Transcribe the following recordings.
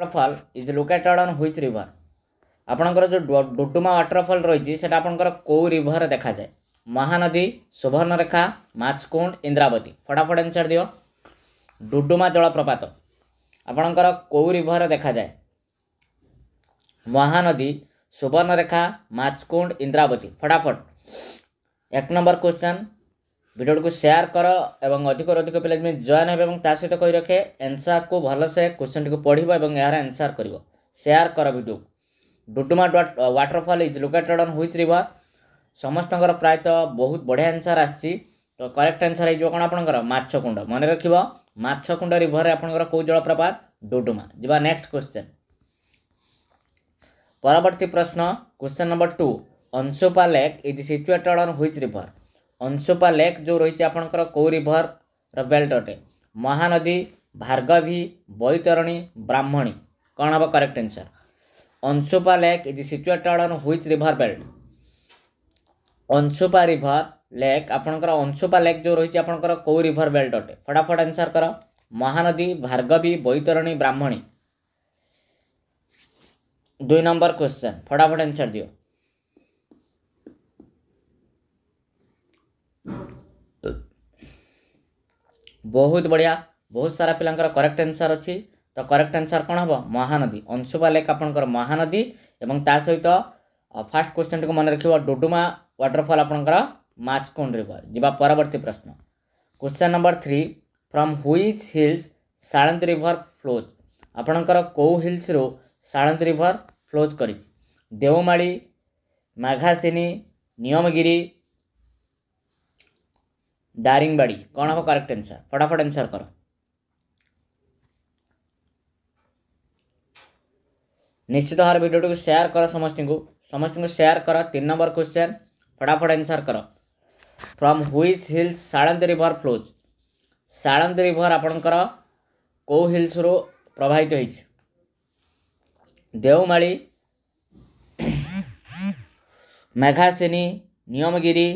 Waterfall is located on which river ଆପଣଙ୍କର ଯେଉଁ Duduma waterfall ରହିଛି ସେଇଟା ଆପଣଙ୍କର କେଉଁ ରିଭର୍ ଦେଖାଯାଏ ମହାନଦୀ ସୁବର୍ଣ୍ଣରେଖା ମାଛକୁଣ୍ଡ ଇନ୍ଦ୍ରାବତୀ ଫଟାଫଟ ଆନ୍ସର୍ ଦିଅ ଡୁଡୁମା ଜଳପ୍ରପାତ ଆପଣଙ୍କର କେଉଁ ରିଭର୍ ଦେଖାଯାଏ ମହାନଦୀ ସୁବର୍ଣ୍ଣରେଖା ମାଛକୁଣ୍ଡ ଇନ୍ଦ୍ରାବତୀ ଫଟାଫଟ এক নম্বর কোশ্চেন ଭିଡ଼ିଓଟିକୁ ସେୟାର କର ଏବଂ ଅଧିକରୁ ଅଧିକ ପିଲା ଯେମିତି ଜଏନ୍ ହେବେ ଏବଂ ତା ସହିତ କହି ରଖେ ଏନ୍ସାର୍କୁ ଭଲସେ କୋଶ୍ଚିନ୍ଟିକୁ ପଢ଼ିବ ଏବଂ ଏହାର ଏନ୍ସାର୍ କରିବ ସେୟାର କର ଭିଡ଼ିଓକୁ Duduma waterfall is located on which river ସମସ୍ତଙ୍କର ପ୍ରାୟତଃ ବହୁତ ବଢ଼ିଆ ଆନ୍ସର୍ ଆସିଛି ତ କରେକ୍ଟ ଆନ୍ସର୍ ହେଇଯିବ କ'ଣ ଆପଣଙ୍କର ମାଛକୁଣ୍ଡ ମନେ ରଖିବ ମାଛକୁଣ୍ଡ ରିଭର୍ରେ ଆପଣଙ୍କର କେଉଁ ଜଳପ୍ରପାତ ଡୁଡୁମା ଯିବା ନେକ୍ସଟ କ୍ୱେଶ୍ଚନ୍ ପରବର୍ତ୍ତୀ ପ୍ରଶ୍ନ question number two Ansupa lake is situated on which river Ansupa lake ଯେଉଁ ରହିଛି ଆପଣଙ୍କର କେଉଁ ରିଭର୍ର ବେଲ୍ଟ ଅଟେ ମହାନଦୀ ଭାର୍ଗବୀ ବୈତରଣୀ ବ୍ରାହ୍ମଣୀ କ'ଣ ହେବ correct answer Ansupa lake is situated on which river ବେଲ୍ଟ ଅଂଶୁପା ରିଭର୍ ଲେକ୍ ଆପଣଙ୍କର ଅଂଶୁପା ଲେକ୍ ଯେଉଁ ରହିଛି ଆପଣଙ୍କର କେଉଁ ରିଭର୍ ବେଲ୍ଟ ଅଟେ ଫଟାଫଟ ଆନ୍ସର୍ କର ମହାନଦୀ ଭାର୍ଗବୀ ବୈତରଣୀ ବ୍ରାହ୍ମଣୀ ଦୁଇ ନମ୍ବର କ୍ୱେଶ୍ଚନ୍ ଫଟାଫଟ ଆନ୍ସର୍ ଦିଅ बहुत बढ़िया बहुत सारा पिला करेक्ट आंसर अच्छी तो करेक्ट आंसर कौन हम महानदी अंशुबा लेक आप महानदी और ता सहित फास्ट क्वेश्चन टी मन रख डुडुमा व्टरफल आपंकर माचकुंड रिवर जीवा परवर्त प्रश्न question number three from which hills Salandi river flows आपणकर कौ हिल्स रु सालंत रिभर फ्लोज कर देवमाली माघासीनी नियमगिरी दारिंगबाड़ी कौन होगा करेक्ट आंसर फटाफट आंसर करो निश्चित भाव भिडियो को सेयार कर समस्त को समस्त सेयार कर तीन नंबर क्वेश्चन फटाफट आंसर कर from which hills Salandi river flows Salandi river आपणकर कौ हिल्सरु प्रवाहित ହୋଇଛି ଦେଓମାଳି ମେଘାସିନୀ ନିୟମଗିରି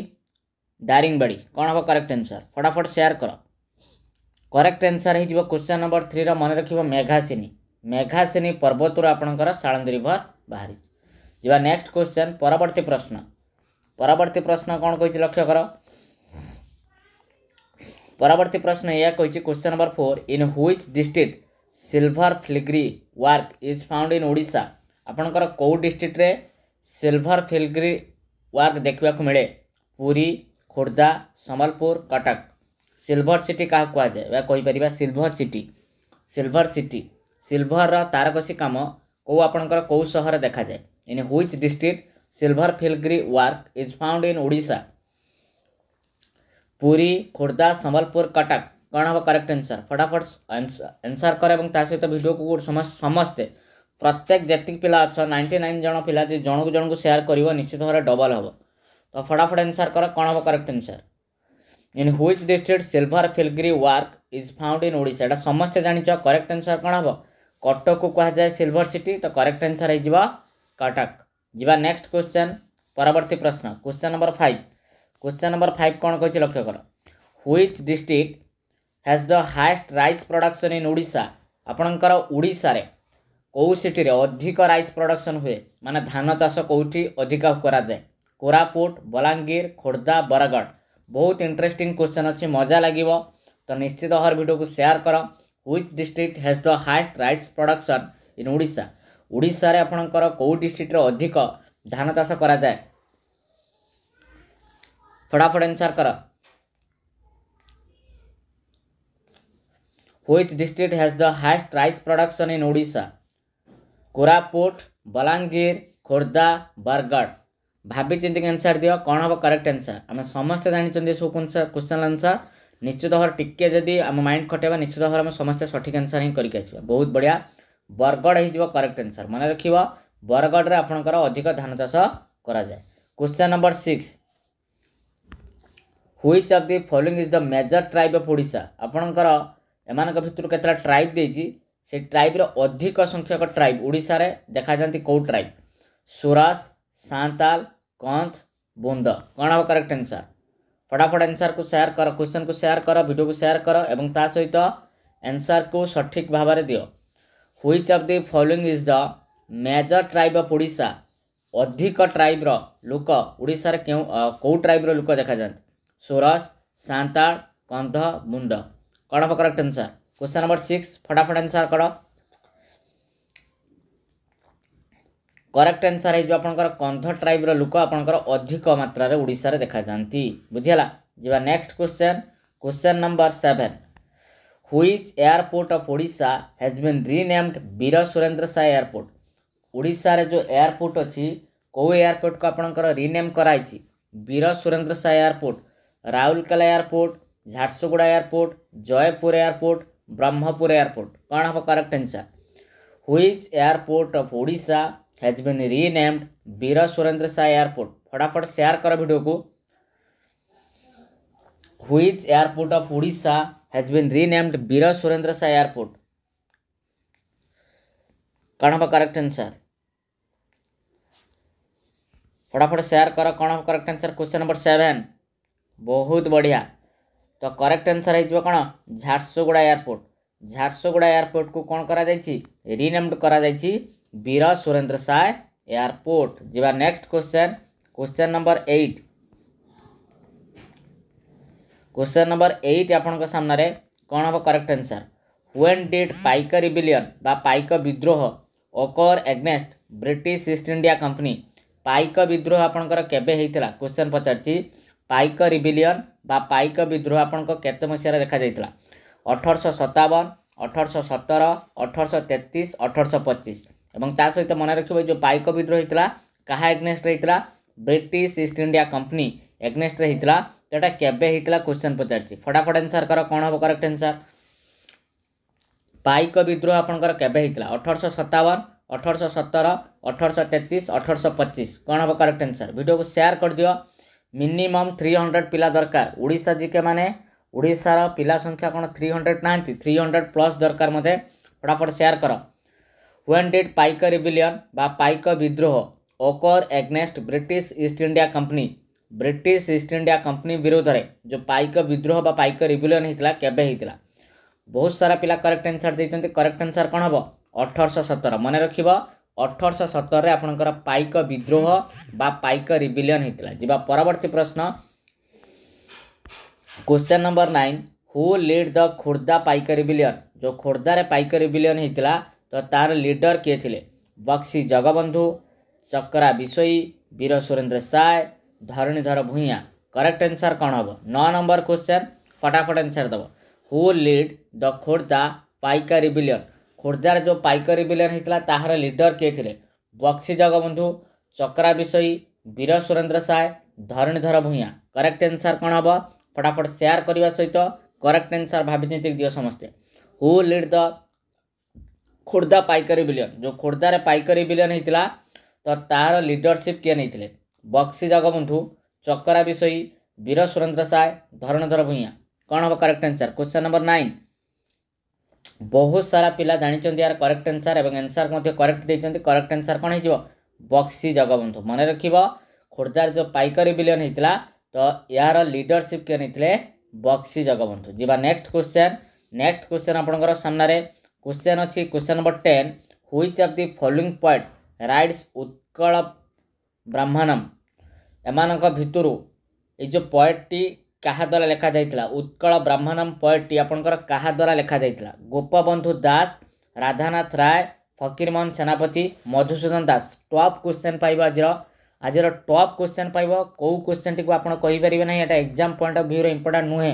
ଦାରିଙ୍ଗବାଡ଼ି କ'ଣ ହେବ କରେକ୍ଟ ଆନ୍ସର୍ ଫଟାଫଟ ସେୟାର କର କରେକ୍ଟ ଆନ୍ସର୍ ହେଇଯିବ କ୍ୱେଶ୍ଚନ୍ ନମ୍ବର ଥ୍ରୀର ମନେ ରଖିବ ମେଘାସିନୀ ମେଘାସିନୀ ପର୍ବତରୁ ଆପଣଙ୍କର ସାଳନ୍ଦୀ ରିଭର୍ ବାହାରିଛି ଯିବା ନେକ୍ସଟ କ୍ୱେଶ୍ଚନ୍ ପରବର୍ତ୍ତୀ ପ୍ରଶ୍ନ ପରବର୍ତ୍ତୀ ପ୍ରଶ୍ନ କ'ଣ କହିଛି ଲକ୍ଷ୍ୟ କର ପରବର୍ତ୍ତୀ ପ୍ରଶ୍ନ ଏହା କହିଛି question number four in which district silver filigree work is found in Odisha ଆପଣଙ୍କର କେଉଁ ଡିଷ୍ଟ୍ରିକ୍ଟରେ ସିଲଭର୍ ଫିଲ୍ଗ୍ରି ୱାର୍କ ଦେଖିବାକୁ ମିଳେ ପୁରୀ ଖୋର୍ଦ୍ଧା ସମ୍ବଲପୁର କଟକ ସିଲଭର୍ ସିଟି କାହାକୁ କୁହାଯାଏ ବା କହିପାରିବା ସିଲଭର୍ ସିଟି ସିଲଭର୍ ସିଟି ସିଲଭର୍ର ତାରକସୀ କାମ କେଉଁ ଆପଣଙ୍କର କେଉଁ ସହରରେ ଦେଖାଯାଏ in which district silver filigree work is found in Odisha Puri Khordha Sambalpur Cuttack କ'ଣ ହେବ କରେକ୍ଟ ଆନ୍ସର୍ ଫଟାଫଟ ଆନ୍ସର୍ କର ଏବଂ ତା ସହିତ ଭିଡ଼ିଓକୁ ସମସ୍ତେ ପ୍ରତ୍ୟେକ ଯେତିକି ପିଲା ଅଛ ନାଇଣ୍ଟି ନାଇନ୍ ଜଣ ପିଲା ଯଦି ଜଣକୁ ଜଣକୁ ସେୟାର କରିବ ନିଶ୍ଚିତ ଭାବରେ ଡବଲ୍ ହେବ તો ફટાફટ આન્સર કરો કોણ ହେବ correct answer in which district silver filigree work is found in Odisha ଏଇଟା ସମସ୍ତେ ଜାଣିଛ କରେକ୍ଟ ଆନ୍ସର୍ କ'ଣ ହେବ କଟକକୁ କୁହାଯାଏ ସିଲଭର ସିଟି ତ କରେକ୍ଟ ଆନ୍ସର୍ ହେଇଯିବ କଟକ ଯିବା ନେକ୍ସଟ କ୍ୱେଶ୍ଚନ୍ ପରବର୍ତ୍ତୀ ପ୍ରଶ୍ନ question number five question number five କ'ଣ କହିଛି ଲକ୍ଷ୍ୟ କର which district has the highest rice production in Odisha ଆପଣଙ୍କର ଓଡ଼ିଶାରେ କେଉଁ ସିଟିରେ ଅଧିକ ରାଇସ୍ ପ୍ରଡକ୍ସନ୍ ହୁଏ ମାନେ ଧାନ ଚାଷ କେଉଁଠି ଅଧିକ କରାଯାଏ कोरापुट बलांगीर खोर्धा बरगढ़ बहुत इंटरेस्टिंग क्वेश्चन अच्छे मजा लगे तो निश्चित भाव भिड को शेयर कर which district has the highest rice production in ओडा ओडार आपणकर कौ डिस्ट्रिक्टर अधिक धान चाष कराए फटाफट एनसर कर which district has the highest rice production in ओडा कोरापुट बलांगीर खोर्धा बरगढ़ ଭାବି ଚିନ୍ତିକି ଆନ୍ସର୍ ଦିଅ କ'ଣ ହେବ କରେକ୍ଟ ଆନ୍ସର୍ ଆମେ ସମସ୍ତେ ଜାଣିଛନ୍ତି ଏସବୁ କୋଶ୍ଚନ୍ ଆନ୍ସର୍ ନିଶ୍ଚିତ ଭାବରେ ଟିକିଏ ଯଦି ଆମ ମାଇଣ୍ଡ ଖଟେଇବା ନିଶ୍ଚିତ ଭାବରେ ଆମେ ସମସ୍ତେ ସଠିକ୍ ଆନ୍ସର୍ ହିଁ କରିକି ଆସିବା ବହୁତ ବଢ଼ିଆ ବରଗଡ଼ ହେଇଯିବ କରେକ୍ଟ ଆନ୍ସର୍ ମନେ ରଖିବ ବରଗଡ଼ରେ ଆପଣଙ୍କର ଅଧିକ ଧାନ ଚାଷ କରାଯାଏ question number six which of the following is the major tribe of Odisha ଆପଣଙ୍କର ଏମାନଙ୍କ ଭିତରୁ କେତେଟା ଟ୍ରାଇବ୍ ଦେଇଛି ସେ ଟ୍ରାଇବ୍ର ଅଧିକ ସଂଖ୍ୟକ ଟ୍ରାଇବ୍ ଓଡ଼ିଶାରେ ଦେଖାଯାଆନ୍ତି କେଉଁ ଟ୍ରାଇବ୍ ସୁରାସ ସାନ୍ତାଲ कंच बुंद कौन हम करेक्ट आंसर फटाफट आंसर को शेयर कर क्वेश्चन को शेयर कर भिड को शेयर कर और ता सहित आंसर को सठिक भाव में the which of the following is the major tribe of ओडा अधिक ट्राइब्र लोक ओडार क्यों कौ ट्राइब्र लोक देखा जाते सोरस सांताल कंध बुंद कौन हम correct answer question number six फटाफट आंसर कर କରେକ୍ଟ ଆନ୍ସର୍ ହେଇଯିବ ଆପଣଙ୍କର କନ୍ଧ ଟ୍ରାଇବ୍ର ଲୋକ ଆପଣଙ୍କର ଅଧିକ ମାତ୍ରାରେ ଓଡ଼ିଶାରେ ଦେଖାଯାଆନ୍ତି ବୁଝିହେଲା ଯିବା next question question number seven which airport of Odisha has been renamed Veer Surendra Sai airport ଓଡ଼ିଶାରେ ଯେଉଁ ଏୟାରପୋର୍ଟ ଅଛି କେଉଁ ଏୟାରପୋର୍ଟକୁ ଆପଣଙ୍କର ରିନେମ୍ କରାଯାଇଛି Veer Surendra Sai airport Rourkela airport Jharsuguda airport Jeypore airport Brahmapur airport କ'ଣ ହେବ correct answer which airport of Odisha has been renamed Veer Surendra Sai airport फटाफट सेयार कर भिडियो को which airport of Orissa has been renamed Veer Surendra Sai airport कौन हम करेक्ट आंसर फटाफट सेयार कर कौन हम correct answer question number seven बहुत बढ़िया तो करेक्ट आंसर हो कौन झारसुगुड़ा एयरपोर्ट झारसुगुड़ा एयरपोर्ट को कौन कर रीनेम्ड कर ବୀର ସୁରେନ୍ଦ୍ର ସାଏ ଏୟାରପୋର୍ଟ ଯିବା next question question number eight question number eight ଆପଣଙ୍କ ସାମ୍ନାରେ କ'ଣ ହେବ correct answer when did Paika rebellion ବା ପାଇକ ବିଦ୍ରୋହ occur against British East India Company Paika ବିଦ୍ରୋହ ଆପଣଙ୍କର କେବେ ହେଇଥିଲା କ୍ୱେଶ୍ଚନ୍ ପଚାରିଛି ପାଇକ ରିବିଲିୟନ୍ ବା ପାଇକ ବିଦ୍ରୋହ ଆପଣଙ୍କ କେତେ ମସିହାରେ ଦେଖାଯାଇଥିଲା ଅଠରଶହ ସତାବନ ଅଠରଶହ ସତର ଅଠରଶହ ତେତିଶ ଅଠରଶହ ପଚିଶ ता सहित मन रखिए जो पाइक विद्रोह होता क्या against British East India Company against होता जोटा के क्वेश्चन पचार फटाफट एनसर कर कौन हम करेक्ट एनसर पाइक विद्रोह आप अठरश सतावन अठरश सतर अठरश तेतीस अठरश पचीस कौन हम करेक्ट एनसर भिड को सेयार कर दिव मिनिमम थ्री हंड्रेड पिला दरकार ओडा जी के मैंने ओडार पिला संख्या कौन थ्री हंड्रेड ना थ्री हंड्रेड प्लस दरकार मत फटाफट सेयार कर when did Paika rebellion Paika विद्रोह occur against British East India Company British East India Company विरोध में जो पाइक विद्रोह पाइक रिविलियन होता केवे होता बहुत सारा पिला करेक्ट आंसर देते करेक्ट आंसर कौन हम अठरश सतर मन रख अठरश सतर में आपंकर पाइक विद्रोह पाइक रिविलियन होता जावा परवर्त प्रश्न question number nine who lead the Khordha Paika rebellion जो खोर्धार पाइक रिविलियन होता ତ ତାର ଲିଡର କିଏ ଥିଲେ ବକ୍ସି ଜଗବନ୍ଧୁ ଚକ୍ରା ବିଷୋଇ ବୀର ସୁରେନ୍ଦ୍ର ସାଏ ଧରଣୀଧର ଭୂୟାଁ କରେକ୍ଟ ଆନ୍ସର୍ କ'ଣ ହେବ ନଅ ନମ୍ବର କ୍ୱେଶ୍ଚନ୍ ଫଟାଫଟ ଆନ୍ସର୍ ଦେବ who lead the Khordha Paika rebellion ଖୋର୍ଦ୍ଧାରେ ଯେଉଁ ପାଇକ ରିବିଲିୟନ୍ ହେଇଥିଲା ତାହାର ଲିଡର କିଏ ଥିଲେ ବକ୍ସି ଜଗବନ୍ଧୁ ଚକ୍ରା ବିଷୋଇ ବୀର ସୁରେନ୍ଦ୍ର ସାଏ ଧରଣୀଧର ଭୂୟାଁ କରେକ୍ଟ ଆନ୍ସର୍ କ'ଣ ହେବ ଫଟାଫଟ ସେୟାର କରିବା ସହିତ କରେକ୍ଟ ଆନ୍ସର୍ ଭାବିଚିନ୍ତି ଦିଅ ସମସ୍ତେ ହୁ ଲିଡ୍ ଦ ଖୋର୍ଦ୍ଧା ପାଇକାରୀ ବିଲିୟନ ଯେଉଁ ଖୋର୍ଦ୍ଧାରେ ପାଇକାରୀ ବିଲିୟନ ହେଇଥିଲା ତ ତା'ର ଲିଡରସିପ୍ କିଏ ନେଇଥିଲେ ବକ୍ସି ଜଗବନ୍ଧୁ ଚକରା ବିଷୋଇ ବୀର ସୁରେନ୍ଦ୍ର ସାଏ ଧରଣଧର ଭୂୟାଁ କ'ଣ ହେବ correct answer question number nine ବହୁତ ସାରା ପିଲା ଜାଣିଛନ୍ତି ଏହାର କରେକ୍ଟ ଆନ୍ସର୍ ଏବଂ ଆନ୍ସର୍ ମଧ୍ୟ କରେକ୍ଟ ଦେଇଛନ୍ତି କରେକ୍ଟ ଆନ୍ସର୍ କ'ଣ ହେଇଯିବ ବକ୍ସି ଜଗବନ୍ଧୁ ମନେ ରଖିବ ଖୋର୍ଦ୍ଧାରେ ଯେଉଁ ପାଇକାରୀ ବିଲିୟନ ହେଇଥିଲା ତ ଏହାର ଲିଡରସିପ୍ କିଏ ନେଇଥିଲେ ବକ୍ସି ଜଗବନ୍ଧୁ ଯିବା ନେକ୍ସଟ କ୍ୱେଶ୍ଚନ୍ ନେକ୍ସଟ କ୍ୱେଶ୍ଚନ୍ ଆପଣଙ୍କର ସାମ୍ନାରେ क्वेश्चन अच्छी question number ten which of the following poet writes Utkal Brahmanam ଏମାନଙ୍କ ଭିତରୁ ଏଇ ଯେଉଁ ପଏଟ୍ଟି କାହା ଦ୍ୱାରା ଲେଖାଯାଇଥିଲା ଉତ୍କଳ ବ୍ରାହ୍ମଣମ୍ ପଏଟ୍ଟି ଆପଣଙ୍କର କାହା ଦ୍ୱାରା ଲେଖାଯାଇଥିଲା ଗୋପବନ୍ଧୁ ଦାସ ରାଧାନାଥ ରାୟ ଫକୀରମୋହନ ସେନାପତି ମଧୁସୂଦନ ଦାସ ଟପ୍ କ୍ୱେଶ୍ଚନ୍ ପାଇବ ଆଜିର ଆଜିର ଟପ୍ କ୍ୱେଶ୍ଚନ୍ ପାଇବ କେଉଁ କ୍ୱେଶ୍ଚନ୍ଟିକୁ ଆପଣ କହିପାରିବେ ନାହିଁ ଏଇଟା ଏକ୍ଜାମ୍ ପଏଣ୍ଟ ଅଫ୍ ଭ୍ୟୁର ଇମ୍ପୋର୍ଟାଣ୍ଟ ନୁହେଁ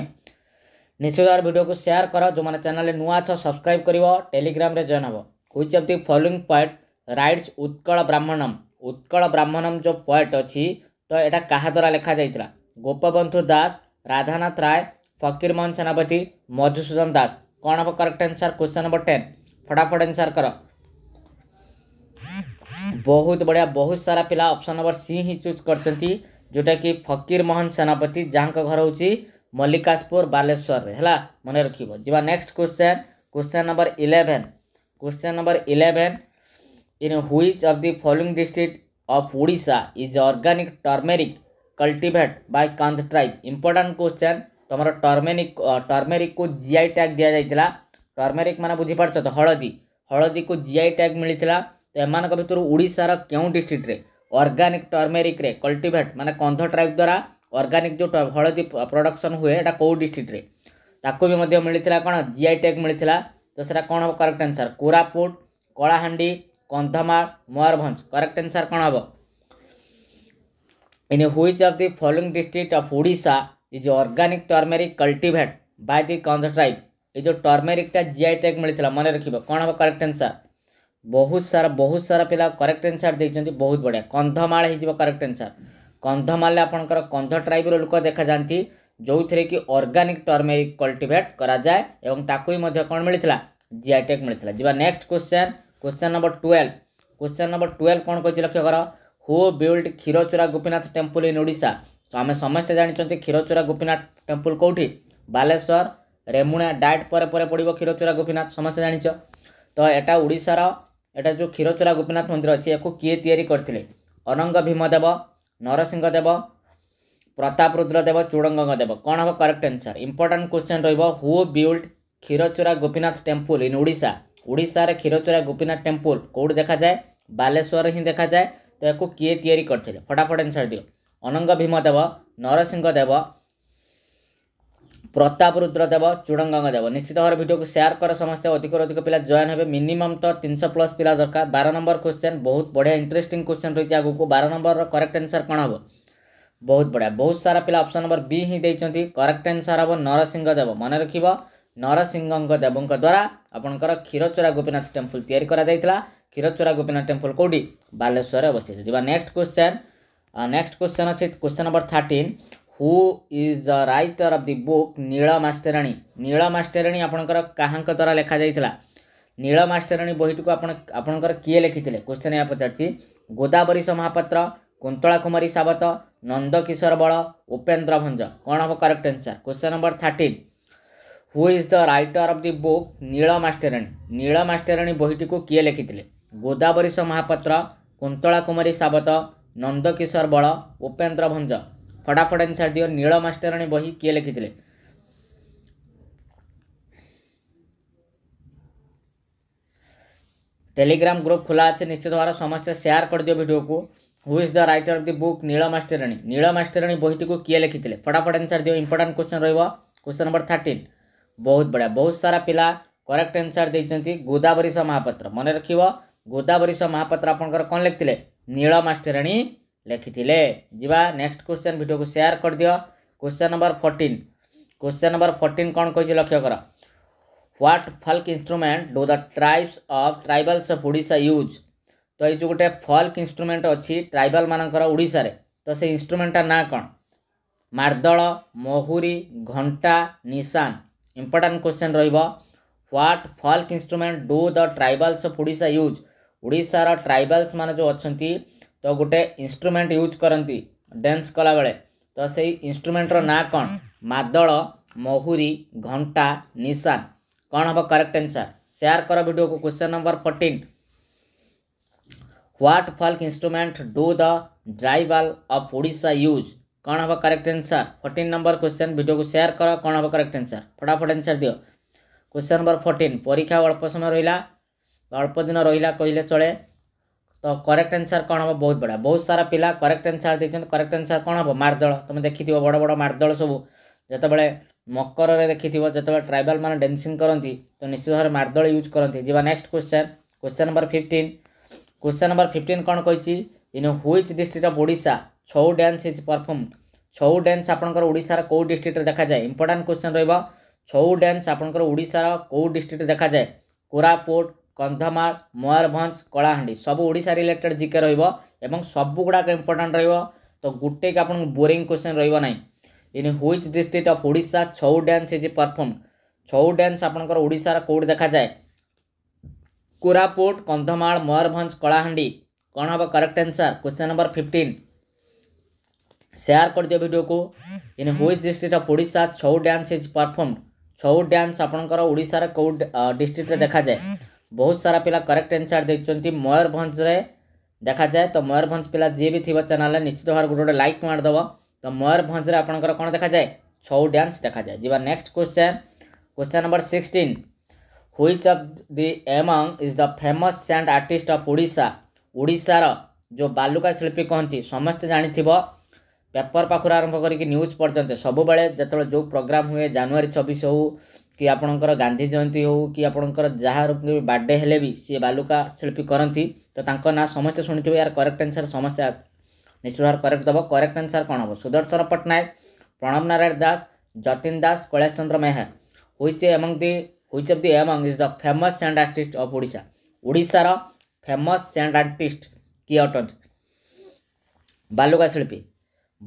ନିଶ୍ଚିତ ଭାବରେ ଭିଡ଼ିଓକୁ ସେୟାର କର ଯେଉଁମାନେ ଚ୍ୟାନେଲରେ ନୂଆ ଅଛ ସବସ୍କ୍ରାଇବ୍ କରିବ ଟେଲିଗ୍ରାମରେ ଜଏନ୍ ହେବ which of the following poet writes Utkal Brahmanam Utkal Brahmanam ଯେଉଁ ପଏଟ୍ ଅଛି ତ ଏଇଟା କାହା ଦ୍ୱାରା ଲେଖାଯାଇଥିଲା ଗୋପବନ୍ଧୁ ଦାସ ରାଧାନାଥ ରାୟ ଫକୀର ମୋହନ ସେନାପତି ମଧୁସୂଦନ ଦାସ କ'ଣ ହେବ correct answer question number ten ଫଟାଫଟ ଆନ୍ସର୍ କର ବହୁତ ବଢ଼ିଆ ବହୁତ ସାରା ପିଲା ଅପସନ୍ ନମ୍ବର ସି ହିଁ ଚୁଜ୍ କରିଛନ୍ତି ଯେଉଁଟାକି ଫକୀର ମୋହନ ସେନାପତି ଯାହାଙ୍କ ଘର ହେଉଛି ମଲ୍ଲିକାସପୁର ବାଲେଶ୍ୱରରେ ହେଲା ମନେ ରଖିବ ଯିବା next question question number eleven question number eleven in which of the following district of Odisha is organic turmeric cultivate by Kandha tribe important question ତୁମର ଟର୍ମେରିକ୍ ଟର୍ମେରିକ୍କୁ ଜି ଆଇ ଟ୍ୟାଗ୍ ଦିଆଯାଇଥିଲା ଟର୍ମେରିକ୍ ମାନେ ବୁଝିପାରୁଛ ତ ହଳଦୀ ହଳଦୀକୁ ଜି ଆଇ ଟ୍ୟାଗ୍ ମିଳିଥିଲା ତ ଏମାନଙ୍କ ଭିତରୁ ଓଡ଼ିଶାର କେଉଁ ଡିଷ୍ଟ୍ରିକ୍ଟରେ ଅର୍ଗାନିକ୍ ଟର୍ମେରିକ୍ରେ କଲ୍ଟିଭେଟ୍ ମାନେ କନ୍ଧ ଟ୍ରାଇବ୍ ଦ୍ୱାରା ଅର୍ଗାନିକ୍ ଯେଉଁ ହଳଦୀ ପ୍ରଡ଼କ୍ସନ୍ ହୁଏ ଏଇଟା କେଉଁ ଡିଷ୍ଟ୍ରିକ୍ଟରେ ତାକୁ ବି ମଧ୍ୟ ମିଳିଥିଲା କ'ଣ ଜି ଆଇ ଟେକ୍ ମିଳିଥିଲା ତ ସେଇଟା କ'ଣ ହେବ correct answer Koraput Kalahandi Kandhamal Mayurbhanj correct answer କ'ଣ ହେବ In which of the following district of Odisha is organic turmeric cultivated by the Kansa tribe? ये जो टर्मेरिक टा जी आई टैग मिलता मन रखिए कौन हम करेक्ट आंसर बहुत सारा बहुत सारा पिला करेक्ट आंसर देखते बहुत बढ़िया कंधमाल हो करेक्ट आंसर କନ୍ଧମାଳରେ ଆପଣଙ୍କର କନ୍ଧ ଟ୍ରାଇବ୍ର ଲୋକ ଦେଖାଯାଆନ୍ତି ଯେଉଁଥିରେ କି ଅର୍ଗାନିକ୍ ଟର୍ମେରିକ୍ କଲ୍ଟିଭେଟ୍ କରାଯାଏ ଏବଂ ତାକୁ ବି ମଧ୍ୟ କ'ଣ ମିଳିଥିଲା ଜିଆଇଟେକ୍ ମିଳିଥିଲା ଯିବା next question question number twelve question number twelve କ'ଣ କହିଛି ଲକ୍ଷ୍ୟ କର who build Khirachora Gopinath temple in Odisha ତ ଆମେ ସମସ୍ତେ ଜାଣିଛନ୍ତି କ୍ଷୀରଚୋରା ଗୋପୀନାଥ ଟେମ୍ପୁଲ କେଉଁଠି ବାଲେଶ୍ୱର ରେମୁଣା ଡାଏଟ୍ ପରେ ପରେ ପଡ଼ିବ କ୍ଷୀରଚୋରା ଗୋପୀନାଥ ସମସ୍ତେ ଜାଣିଛ ତ ଏଇଟା ଓଡ଼ିଶାର ଏଇଟା ଯେଉଁ କ୍ଷୀରଚୋରା ଗୋପୀନାଥ ମନ୍ଦିର ଅଛି ୟାକୁ କିଏ ତିଆରି କରିଥିଲେ ଅନଙ୍ଗ ଭୀମଦେବ ନରସିଂହ ଦେବ ପ୍ରତାପ ରୁଦ୍ର ଦେବ ଚୂଡ଼ଙ୍ଗଙ୍କ ଦେବ କ'ଣ ହେବ କରେକ୍ଟ ଆନ୍ସର୍ ଇମ୍ପୋର୍ଟାଣ୍ଟ କ୍ୱେଶ୍ଚନ୍ ରହିବ who build Khirachora Gopinath temple in Odisha ଓଡ଼ିଶାରେ କ୍ଷୀରଚୋରା ଗୋପୀନାଥ ଟେମ୍ପୁଲ କେଉଁଠି ଦେଖାଯାଏ ବାଲେଶ୍ୱରରେ ହିଁ ଦେଖାଯାଏ ତ ୟାକୁ କିଏ ତିଆରି କରିଥିଲେ ଫଟାଫଟ ଆନ୍ସର୍ ଦିଅ ଅନଙ୍ଗ ଭୀମ ଦେବ ନରସିଂହ ଦେବ प्रताप रुद्र देव ଚୁଡ଼ଙ୍ଗଙ୍ଗ ଦେବ ନିଶ୍ଚିତ ଭାବରେ ଭିଡ଼ିଓକୁ ସେୟାର କର ସମସ୍ତେ ଅଧିକରୁ ଅଧିକ ପିଲା ଜଏନ୍ ହେବେ ମିନିମମ୍ ତ ତିନିଶହ ପ୍ଲସ୍ ପିଲା ଦରକାର ବାର ନମ୍ବର କ୍ୱେଶ୍ଚନ୍ ବହୁତ ବଢ଼ିଆ ଇଣ୍ଟରେଷ୍ଟିଂ କ୍ୱେଶ୍ଚନ୍ ରହିଛି ଆଗକୁ ବାର ନମ୍ବରର କରେକ୍ଟ ଆନ୍ସର୍ କ'ଣ ହେବ ବହୁତ ବଢ଼ିଆ ବହୁତ ସାରା ପିଲା ଅପସନ୍ ନମ୍ବର ବି ହିଁ ଦେଇଛନ୍ତି କରେକ୍ଟ ଆନ୍ସର୍ ହେବ ନରସିଂହ ଦେବ ମନେ ରଖିବ ନରସିଂହଙ୍କ ଦେବଙ୍କ ଦ୍ୱାରା ଆପଣଙ୍କର କ୍ଷୀରଚୋରା ଗୋପୀନାଥ ଟେମ୍ପଲ୍ ତିଆରି କରାଯାଇଥିଲା କ୍ଷୀରଚୋରା ଗୋପୀନାଥ ଟେମ୍ପଲ୍ କେଉଁଠି ବାଲେଶ୍ୱରରେ ଅବସ୍ଥିତ ଯିବା ନେକ୍ସଟ କ୍ୱେଶ୍ଚନ୍ ନେକ୍ସଟ କ୍ୱେଶ୍ଚନ୍ ଅଛି question number thirteen who is the writer of the book Nilamastarani Nilamastarani आपन काेखा जाइला नीलमास्टरणी किए आपे लेखिए क्वेसन यहाँ गोदावरी गोदावरीस कुंतला कुमारी सत Nandakishore Bal Upendra Bhanja correct answer question number thirty who is the writer of the book Nilamastarani Nilamastarani बहिटु किए गोदावरी गोदावरीस कुंतला कुमारी सात नंदकिशोर बल उपेन्द्र भंज फटाफट આન્સર દો નીળા માસ્ટરની ବହି କିଏ ଲେଖିଥିଲେ टेलीग्राम ग्रुप खुला अच्छे निश्चित द्वारा समस्त शेयर कर दियो भिडियो को who is the writer of the book Nila Mastarani Nila Mastarani बहीटी को किए लिखी थे फटाफट आंसर दियो important question question number thirteen बहुत बढ़िया बहुत सारा पिला करेक्ट आंसर देखते गोदावरीश महापात्र मन रख गोदावरीश महापात्र आप कौन लिखते नील मास्टराणी ଲେଖିଥିଲେ ଯିବା ନେକ୍ସଟ କ୍ୱେଶ୍ଚନ୍ ଭିଡ଼ିଓକୁ ସେୟାର କରିଦିଅ question number fourteen question number fourteen କ'ଣ କହିଛି ଲକ୍ଷ୍ୟ କର what folk instrument do the tribes of tribals of Odisha use ତ ଏଇ ଯେଉଁ ଗୋଟେ ଫଲ୍କ ଇନ୍ଷ୍ଟ୍ରୁମେଣ୍ଟ ଅଛି ଟ୍ରାଇବାଲ୍ ମାନଙ୍କର ଓଡ଼ିଶାରେ ତ ସେ ଇନ୍ଷ୍ଟ୍ରୁମେଣ୍ଟଟା ନାଁ କ'ଣ ମାର୍ଦ୍ଦଳ ମହୁରୀ ଘଣ୍ଟା ନିଶାନ ଇମ୍ପୋର୍ଟାଣ୍ଟ କୋଶ୍ଚିନ୍ ରହିବ what folk instrument do the tribals of Odisha use ଓଡ଼ିଶାର ଟ୍ରାଇବାଲ୍ସ ମାନେ ଯେଉଁ ଅଛନ୍ତି ତ ଗୋଟେ ଇନ୍ଷ୍ଟ୍ରୁମେଣ୍ଟ ୟୁଜ୍ କରନ୍ତି ଡ୍ୟାନ୍ସ କଲାବେଳେ ତ ସେଇ ଇନ୍ଷ୍ଟ୍ରୁମେଣ୍ଟର ନାଁ କ'ଣ ମାଦଳ ମହୁରୀ ଘଣ୍ଟା ନିଶାନ କ'ଣ ହେବ କରେକ୍ଟ ଆନ୍ସର୍ ସେୟାର କର ଭିଡ଼ିଓକୁ question number fourteen what folk instrument do the tribal of Odisha use କ'ଣ ହେବ correct answer fourteen number question ଭିଡ଼ିଓକୁ ସେୟାର କର କ'ଣ ହେବ କରେକ୍ଟ ଆନ୍ସର୍ ଫଟାଫଟ ଆନ୍ସର୍ ଦିଅ କ୍ୱେଶ୍ଚନ୍ ନମ୍ବର ଫର୍ଟିନ୍ ପରୀକ୍ଷା ଅଳ୍ପ ସମୟ ରହିଲା ଅଳ୍ପ ଦିନ ରହିଲା କହିଲେ ଚଳେ तो करेक्ट आंसर कौन हम बहुत बढ़िया बहुत सारा पिला करेक्ट आंसर देखते करेक्ट आंसर कौन हम मारदल तुम देखी बड़ बड़ मारदल सबू जितेबाला मकर देखी जितेबाला ट्राइबाल मैंने डेनसींग करती तो निश्चित भाव में मारदल यूज करती जी next question question number fifteen question number fifteen कौन कही in which district of Odisha Chhau dance is perform Chhau dance आपंकर कौ डिस्ट्रिक्ट देखाए इंपोर्टां क्वेश्चन रहा छऊ डांस आपंकर कौ डिस्ट्रिक्ट देखा देखाए कोरापुट कंधमाल मयूरभ कलाहां सब ओडा रिलेटेड जिके रुगुड़ाक इंपोर्टाट रो गोटे आप बोरींग क्वेश्चन रही इन ह्विच डिस्ट्रिक्ट अफ ओा Chhau dance is perform Chhau dance आपणार कौटी देखा जाए कोरापुट कंधमाल मयूरभ कलाहाँ कौन हम correct answer question number fifteen share कर दिव्य भिडियो को इन ह्विच डिस्ट्रिक्ट अफ ओा Chhau dance is perform Chhau dance आपणार कौ डिस्ट्रिक्ट देखा जाए ବହୁତ ସାରା ପିଲା କରେକ୍ଟ ଆନ୍ସର୍ ଦେଇଛନ୍ତି ମୟୂରଭଞ୍ଜରେ ଦେଖାଯାଏ ତ ମୟୂରଭଞ୍ଜ ପିଲା ଯିଏ ବି ଥିବ ଚ୍ୟାନେଲ୍ରେ ନିଶ୍ଚିତ ଭାବରେ ଗୋଟେ ଗୋଟେ ଲାଇକ୍ ମାରିଦେବ ତ ମୟୂରଭଞ୍ଜରେ ଆପଣଙ୍କର କ'ଣ ଦେଖାଯାଏ ଛଉ ଡ୍ୟାନ୍ସ ଦେଖାଯାଏ ଯିବା next question question number sixteen which of the among is the famous sand artist of Odisha ଓଡ଼ିଶାର ଯେଉଁ ବାଲୁକା ଶିଳ୍ପୀ କହନ୍ତି ସମସ୍ତେ ଜାଣିଥିବ ପେପର ପାଖରୁ ଆରମ୍ଭ କରିକି ନ୍ୟୁଜ୍ ପର୍ଯ୍ୟନ୍ତ ସବୁବେଳେ ଯେତେବେଳେ ଯେଉଁ ପ୍ରୋଗ୍ରାମ୍ ହୁଏ ଜାନୁଆରୀ ଛବିଶ ହେଉ कि आपणकर गांधी जयंती हो कि आपणकर जहाँ बार्थडे हेले भी सी बालुका शिल्पी करती तो ना समस्त शुणी यार करेक्ट आंसर समस्त निश्चित भाव करेक्ट दबो करेक्ट आंसर कौन हम Sudarshan Pattnaik Pranab Narayan Das Jatin Das Kailash Chandra Meher which among the which of the among is the famous sand artist of Odisha ओडार फेमस सैंड आर्टिस्ट किए अटे बालुका शिल्पी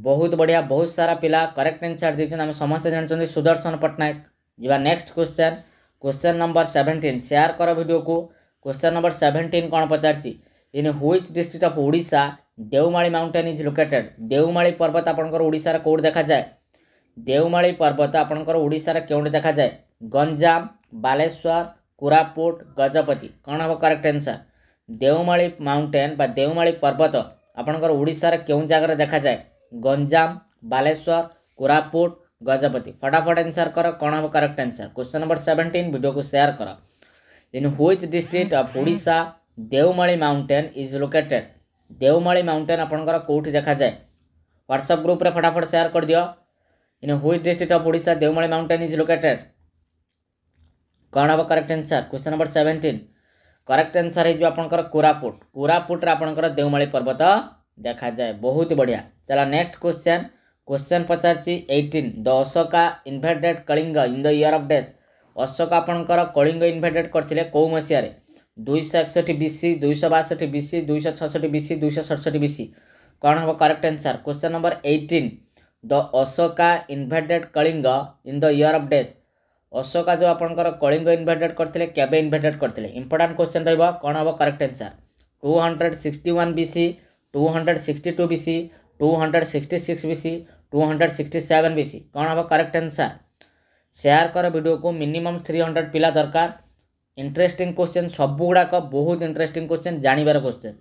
बहुत बढ़िया बहुत सारा पिला करेक्ट आंसर देखें समस्त जानते सुदर्शन पट्टनायक ଯିବା next question question number seventeen share କର ଭିଡ଼ିଓକୁ କ୍ୱେଶ୍ଚନ୍ ନମ୍ବର ସେଭେଣ୍ଟିନ୍ କ'ଣ ପଚାରିଛି in which district of Odisha Deomali mountain is located Deomali ପର୍ବତ ଆପଣଙ୍କର ଓଡ଼ିଶାର କେଉଁଠି ଦେଖାଯାଏ ଦେଉମାଳି ପର୍ବତ ଆପଣଙ୍କର ଓଡ଼ିଶାର କେଉଁଠି ଦେଖାଯାଏ ଗଞ୍ଜାମ ବାଲେଶ୍ୱର କୋରାପୁଟ ଗଜପତି କ'ଣ ହେବ କରେକ୍ଟ ଆନ୍ସର୍ ଦେଉମାଳି ମାଉଣ୍ଟେନ୍ ବା ଦେଉମାଳି ପର୍ବତ ଆପଣଙ୍କର ଓଡ଼ିଶାର କେଉଁ ଜାଗାରେ ଦେଖାଯାଏ ଗଞ୍ଜାମ ବାଲେଶ୍ୱର କୋରାପୁଟ गजपति फटाफट आंसर कर कौन हम correct answer question number seventeen भिड को सेयार कर in which district of Odisha Deomali mountain is located Deomali mountain आपंकर कौटी देखा जाए ह्वाट्सअप ग्रुप फटाफट सेयार कर दिव in which district of Odisha Deomali mountain is located कौन हम correct answer question number seventeen correct answer हो आपंकर कोरापुट कोरापुट आपंकर देवमाली पर्वत देखा जाए बहुत बढ़िया चला नेक्स्ट क्वेश्चन क्वेश्चन पचार the Ashoka invaded Kalinga in the year of डेस् अशोक आपंकर कलिंग इनभर्टेड करते कौ मसीह दुई एकसठ बी दुई बासठ बी दुई छसठ बी दुईश सड़सठ बी कौन हम correct answer question number eighteen the Ashoka invaded Kalinga in the year of डेस् अशोका जो आप कलिंग इनभर्टेड करते कैबे इनभर्टेड करते इंपोर्टां क्वेश्चन रोक कौन हम correct answer two hundred sixty one B two hundred sixty two B two hundred sixty six B two hundred sixty seven B C କ'ଣ ହେବ କରେକ୍ଟ ଆନ୍ସର୍ ସେୟାର କର ଭିଡ଼ିଓକୁ ମିନିମମ୍ ଥ୍ରୀ ହଣ୍ଡ୍ରେଡ଼ ପିଲା ଦରକାର interesting question ସବୁଗୁଡ଼ାକ ବହୁତ interesting question ଜାଣିବାର question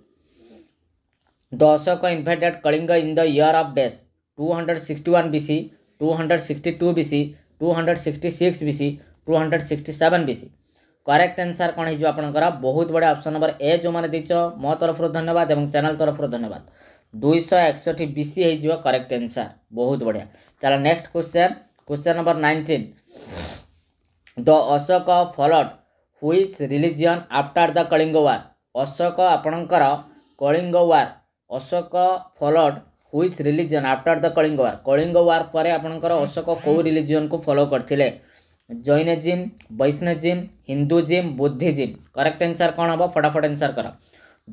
ଦଶକ invaded Kalinga in the year of ଡେସ୍ two hundred sixty one B C two hundred sixty two B C two hundred sixty six B C two hundred sixty seven B C correct answer कौन होपर बहुत बड़ा option number A जो मैंने दीच मो तरफ धन्यवाद और चैनल तरफ धन्यवाद ଦୁଇଶହ ଏକଷଠି ବି ସି ହେଇଯିବ କରେକ୍ଟ ଏନ୍ସର୍ ବହୁତ ବଢ଼ିଆ ତାହେଲେ next question question number nineteen the Ashoka followed which religion after the Kalinga war Ashoka ଆପଣଙ୍କର Kalinga war Ashoka followed which religion after the Kalinga war Kalinga war ପରେ ଆପଣଙ୍କର ଅଶୋକ କେଉଁ ରିଲିଜିଅନ୍କୁ ଫଲୋ କରିଥିଲେ Jainism Vaishnavism Hinduism Buddhism correct answer କ'ଣ ହେବ ଫଟାଫଟ ଏନ୍ସର୍ କର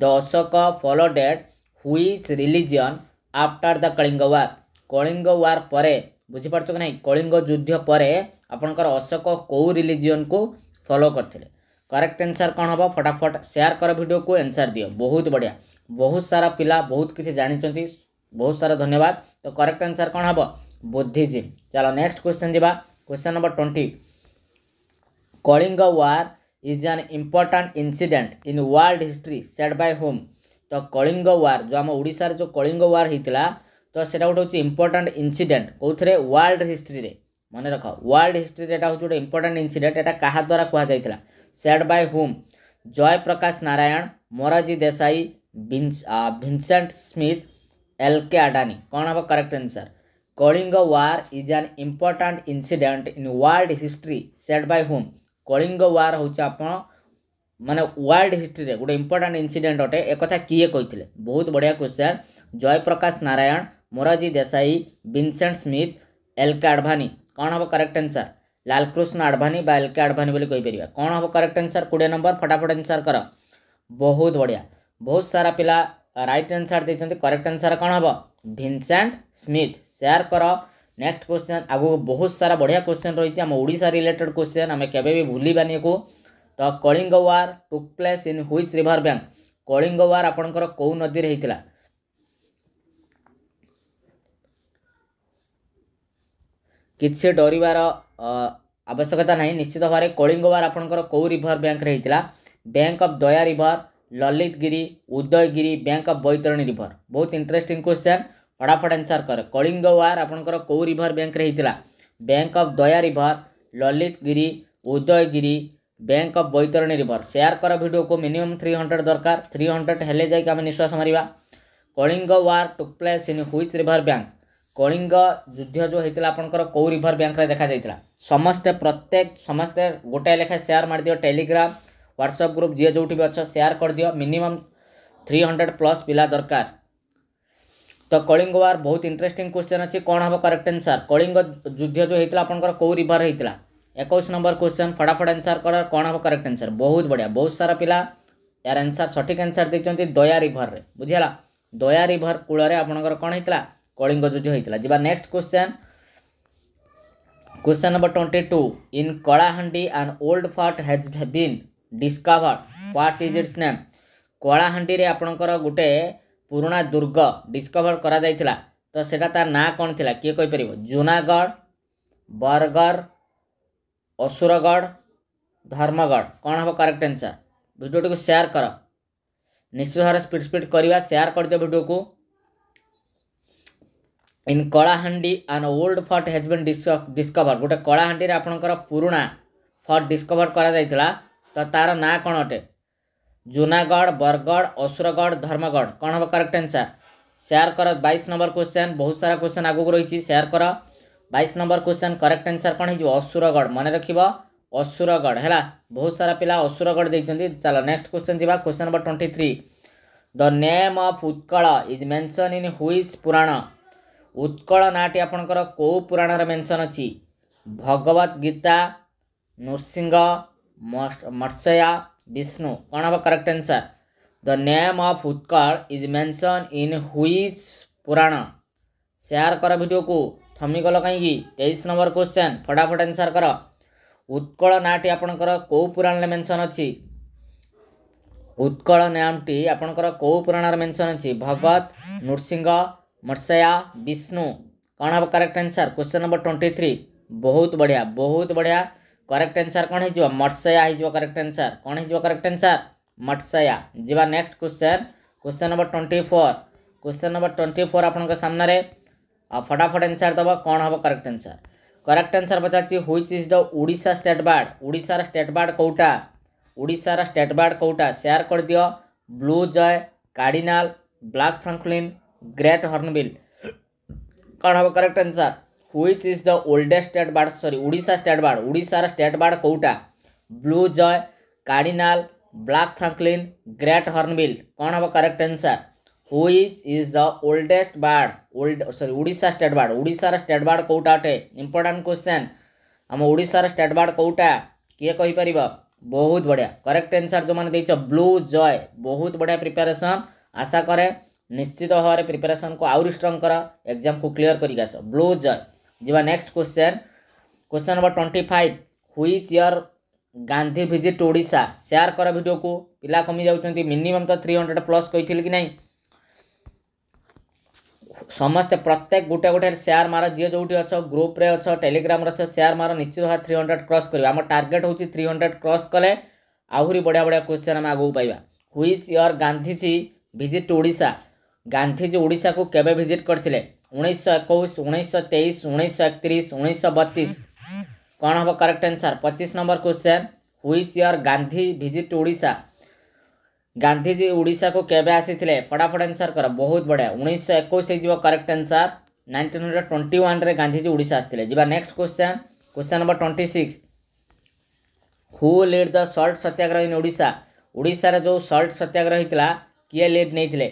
the Ashoka followed which religion after the Kalinga war Kalinga वार पर बुझिपारे कि कलिंग युद्ध पर आपणकर अशोक कौ रिलीजन को फॉलो करते करेक्ट आंसर कौन हम फटाफट शेयर कर वीडियो को आंसर दियो बहुत बढ़िया बहुत सारा पिला बहुत किसी जानते बहुत सारा धन्यवाद तो करेक्ट आंसर कौन हम बुद्धिजिम चलो नेक्स्ट क्वेश्चन जी question number twenty Kalinga war is an important incident in world history said by whom ତ କଳିଙ୍ଗ ୱାର୍ ଯେଉଁ ଆମ ଓଡ଼ିଶାରେ ଯେଉଁ କଳିଙ୍ଗ ୱାର୍ ହେଇଥିଲା ତ ସେଇଟା ଗୋଟେ ହେଉଛି ଇମ୍ପୋର୍ଟାଣ୍ଟ ଇନସିଡେଣ୍ଟ କେଉଁଥିରେ ୱାର୍ଲଡ଼ ହିଷ୍ଟ୍ରିରେ ମନେ ରଖ ୱାର୍ଲଡ଼ ହିଷ୍ଟ୍ରିରେ ଏଇଟା ହେଉଛି ଗୋଟେ ଇମ୍ପୋର୍ଟାଣ୍ଟ ଇନସିଡେଣ୍ଟ ଏଇଟା କାହା ଦ୍ୱାରା କୁହାଯାଇଥିଲା said by whom Jayaprakash Narayan Morarji Desai Vincent Smith L K Advani କ'ଣ ହେବ correct answer Kalinga war is an important incident in world history said by whom Kalinga war ହେଉଛି ଆପଣ ମାନେ ୱାର୍ଲଡ଼ ହିଷ୍ଟ୍ରିରେ ଗୋଟେ ଇମ୍ପୋର୍ଟାଣ୍ଟ ଇନସିଡେଣ୍ଟ ଅଟେ ଏକଥା କିଏ କହିଥିଲେ ବହୁତ ବଢ଼ିଆ question Jayaprakash Narayan Morarji Desai Vincent Smith L K Advani କ'ଣ ହେବ କରେକ୍ଟ ଆନ୍ସର୍ ଲାଲକୃଷ୍ଣ ଆଡ଼ଭାନୀ ବା ଏଲ୍ କେ ଆଡ଼ଭାନୀ ବୋଲି କହିପାରିବା କ'ଣ ହେବ କରେକ୍ଟ ଆନ୍ସର୍ କୋଡ଼ିଏ ନମ୍ବର ଫଟାଫଟ ଆନ୍ସର୍ କର ବହୁତ ବଢ଼ିଆ ବହୁତ ସାରା ପିଲା ରାଇଟ୍ ଆନ୍ସର୍ ଦେଇଛନ୍ତି କରେକ୍ଟ ଆନ୍ସର୍ କ'ଣ ହେବ ଭିନସେଣ୍ଟ ସ୍ମିଥ୍ ସେୟାର କର ନେକ୍ସଟ କୋଶ୍ଚିନ୍ ଆଗକୁ ବହୁତ ସାରା ବଢ଼ିଆ କୋଶ୍ଚିନ୍ ରହିଛି ଆମ ଓଡ଼ିଶା ରିଲେଟେଡ୍ କୋଶ୍ଚିନ୍ ଆମେ କେବେ ବି ଭୁଲିବାନି ୟାକୁ the Kalinga war took place in which river bank Kalinga war ଆପଣଙ୍କର କେଉଁ ନଦୀରେ ହେଇଥିଲା କିଛି ଡରିବାର ଆବଶ୍ୟକତା ନାହିଁ ନିଶ୍ଚିତ ଭାବରେ କଳିଙ୍ଗ ୱାର୍ ଆପଣଙ୍କର କେଉଁ ରିଭର୍ ବ୍ୟାଙ୍କ୍ରେ ହେଇଥିଲା bank of Daya river Lalitgiri Udayagiri bank of Baitarani river ବହୁତ ଇଣ୍ଟରେଷ୍ଟିଂ କ୍ୱେଶ୍ଚନ୍ ଫଟାଫଟ ଆନ୍ସର୍ କର କଳିଙ୍ଗ ୱାର୍ ଆପଣଙ୍କର କେଉଁ ରିଭର୍ ବ୍ୟାଙ୍କ୍ରେ ହେଇଥିଲା bank of Daya river Lalitgiri Udayagiri bank of Baitarani river share कर भिडियो को मिनिमम थ्री हंड्रेड दरकार थ्री हंड्रेड हेले जाए निश्वास मारा Kalinga war took place in which river bank Kalinga युद्ध जो होता आपंकर कौ रिभर बैंक देखा जाता समस्ते प्रत्येक समस्ते गोटे लेखाएं सेयार मारिद टेलीग्राम ह्वाट्सअप ग्रुप जी जो भी अच्छा सेयार कर दियो मिनिमम थ्री हंड्रेड प्लस पिला दरकार तो कलिंग वार बहुत इंटरेस्टिंग क्वेश्चन अच्छी कौन हम करेक्ट आंसर कलिंग युद्ध जो होता आपंकर कौ रिभर होता एकोश नंबर क्वेश्चन फटाफट आंसर कर कौन हम करेक्ट आंसर बहुत बढ़िया बहुत सारा पिला यार आंसर सठिक आंसर देखते दया रिभर में बुझेगा दया रिभर कूल आपंकर कौन होता कलिंग युद्ध होता जी next question question number twenty two in Kalahandi and old fort has been discovered what is its name କଳାହାଣ୍ଡିରେ ଆପଣଙ୍କର ଗୋଟେ ପୁରୁଣା ଦୁର୍ଗ ଡିସ୍କଭର୍ କରାଯାଇଥିଲା ତ ସେଇଟା ତା ନାଁ କ'ଣ ଥିଲା କିଏ କହିପାରିବ Junagarh Bargarh Asurgarh Dharmagarh correct answer video to share गर निश्चित भाव स्पीड स्पिड शेयर कर गरिदियो भिडियो को in Kalahandi and old fort has been discovered गए कलाहाहाडी आपना फर्ट डिसकभर गराइला तार नाँ अटे Junagarh Bargarh Asurgarh Dharmagarh correct answer share क बइस नंबर क्वेश्चन बहुत सारा क्वेसन आगोको रहिले शेयर क बैस नंबर क्वेश्चन करेक्ट आंसर कौन हो असुरगढ़ मन रख असुरगढ़ है बहुत सारा पिला असुरगढ़ देखते चल नेक्स्ट क्वेश्चन जी question number twenty three the name of Utkal is mentioned in which Purana Utkal नाटी आप पुराण मेनसन अच्छी भगवत गीता नृसिंह मत्स्या विष्णु कौन हम correct answer the name of Utkal is mentioned in which Purana share कर भिड को थमी गल कहीं तेईस नंबर क्वेश्चन फटाफट आंसर कर उत्कल नाटी आपणकर कौ पुराण मेनसन अच्छी ଉତ୍କଳ ନାମଟି ଆପଣଙ୍କର କେଉଁ ପୁରାଣର ମେନସନ୍ ଅଛି ଭଗତ ନୃସିଂହ ମତ୍ସୟା ବିଷ୍ଣୁ କ'ଣ ହେବ correct answer question number twenty three ବହୁତ ବଢ଼ିଆ ବହୁତ ବଢ଼ିଆ କରେକ୍ଟ ଆନ୍ସର୍ କ'ଣ ହେଇଯିବ ମତ୍ସୟା ହେଇଯିବ କରେକ୍ଟ ଆନ୍ସର୍ କ'ଣ ହେଇଯିବ କରେକ୍ଟ ଆନ୍ସର୍ ମତ୍ସୟା ଯିବା next question question number twenty four question number twenty four ଆପଣଙ୍କ ସାମ୍ନାରେ अब फटाफट आंसर दब कौन हम करेक्ट आंसर करेक्ट आंसर पचार which is the Odisha state bird ଓଡ଼ିଶାର ଷ୍ଟେଟ୍ ବାର୍ଡ଼ କେଉଁଟା ଓଡ଼ିଶାର ଷ୍ଟେଟ୍ ବାର୍ଡ଼ କେଉଁଟା ସେୟାର୍ କରିଦିଅ blue jay cardinal black francolin great hornbill କଣ ହେବ हम correct answer is the the state state sorry Odisha state bird ଓଡ଼ିଶାର ଷ୍ଟେଟ୍ ବାର୍ଡ଼ କେଉଁଟା blue jay cardinal black black great hornbill କଣ ହେବ correct correct answer which is the oldest bird old sorry Odisha state bird ଓଡ଼ିଶାର state bird କେଉଁଟା ଅଟେ important question ଆମ ଓଡ଼ିଶାର state bird କେଉଁଟା କିଏ କହିପାରିବ ବହୁତ ବଢ଼ିଆ କରେକ୍ଟ ଆନ୍ସର୍ ଯେଉଁମାନେ ଦେଇଛ ବ୍ଲୁ ଜୟ ବହୁତ ବଢ଼ିଆ ପ୍ରିପାରେସନ୍ ଆଶା କରେ ନିଶ୍ଚିତ ଭାବରେ ପ୍ରିପାରେସନ୍କୁ ଆହୁରି ଷ୍ଟ୍ରଙ୍ଗ କର ଏକ୍ଜାମ୍କୁ କ୍ଲିଅର୍ କରିକି ଆସ ବ୍ଲୁ ଜୟ ଯିବା next question question number twenty five which year Gandhi visit Odisha share କର ଭିଡ଼ିଓକୁ ପିଲା କମି ଯାଉଛନ୍ତି ମିନିମମ୍ ତ ଥ୍ରୀ ହଣ୍ଡ୍ରେଡ଼ ପ୍ଲସ୍ କହିଥିଲି କି ନାହିଁ ସମସ୍ତେ ପ୍ରତ୍ୟେକ ଗୋଟେ ଗୋଟେ ସେୟାର ମାର ଯିଏ ଯେଉଁଠି ଅଛ ଗ୍ରୁପ୍ରେ ଅଛ ଟେଲିଗ୍ରାମରେ ଅଛ ସେୟାର ମାର ନିଶ୍ଚିତ ଭାବେ ଥ୍ରୀ ହଣ୍ଡ୍ରେଡ଼ କ୍ରସ୍ କରିବା ଆମ ଟାର୍ଗେଟ୍ ହେଉଛି ଥ୍ରୀ ହଣ୍ଡ୍ରେଡ଼ କ୍ରସ୍ କଲେ ଆହୁରି ବଢ଼ିଆ ବଢ଼ିଆ କ୍ୱେଶ୍ଚନ୍ ଆମେ ଆଗକୁ ପାଇବା which year Gandhiji visit to Odisha Gandhiji ଓଡ଼ିଶାକୁ କେବେ ଭିଜିଟ୍ କରିଥିଲେ ଉଣେଇଶହ ଏକୋଇଶ ଉଣେଇଶହ ତେଇଶ ଉଣେଇଶହ ଏକତିରିଶ ଉଣେଇଶହ ବତିଶ କ'ଣ ହେବ କରେକ୍ଟ ଆନ୍ସର୍ ପଚିଶ number question which year Gandhi visit to Odisha Gandhiji ओडा को केवे आसी फटाफट आंसर कर बहुत बढ़िया उन्नीस एक जीवन correct answer nineteen hundred twenty one Gandhiji ओडा आसते जी next question question number twenty six who led the salt Satyagraha in ओडा ओडार जो सल्ट सत्याग्रह होता किए लिड नहीं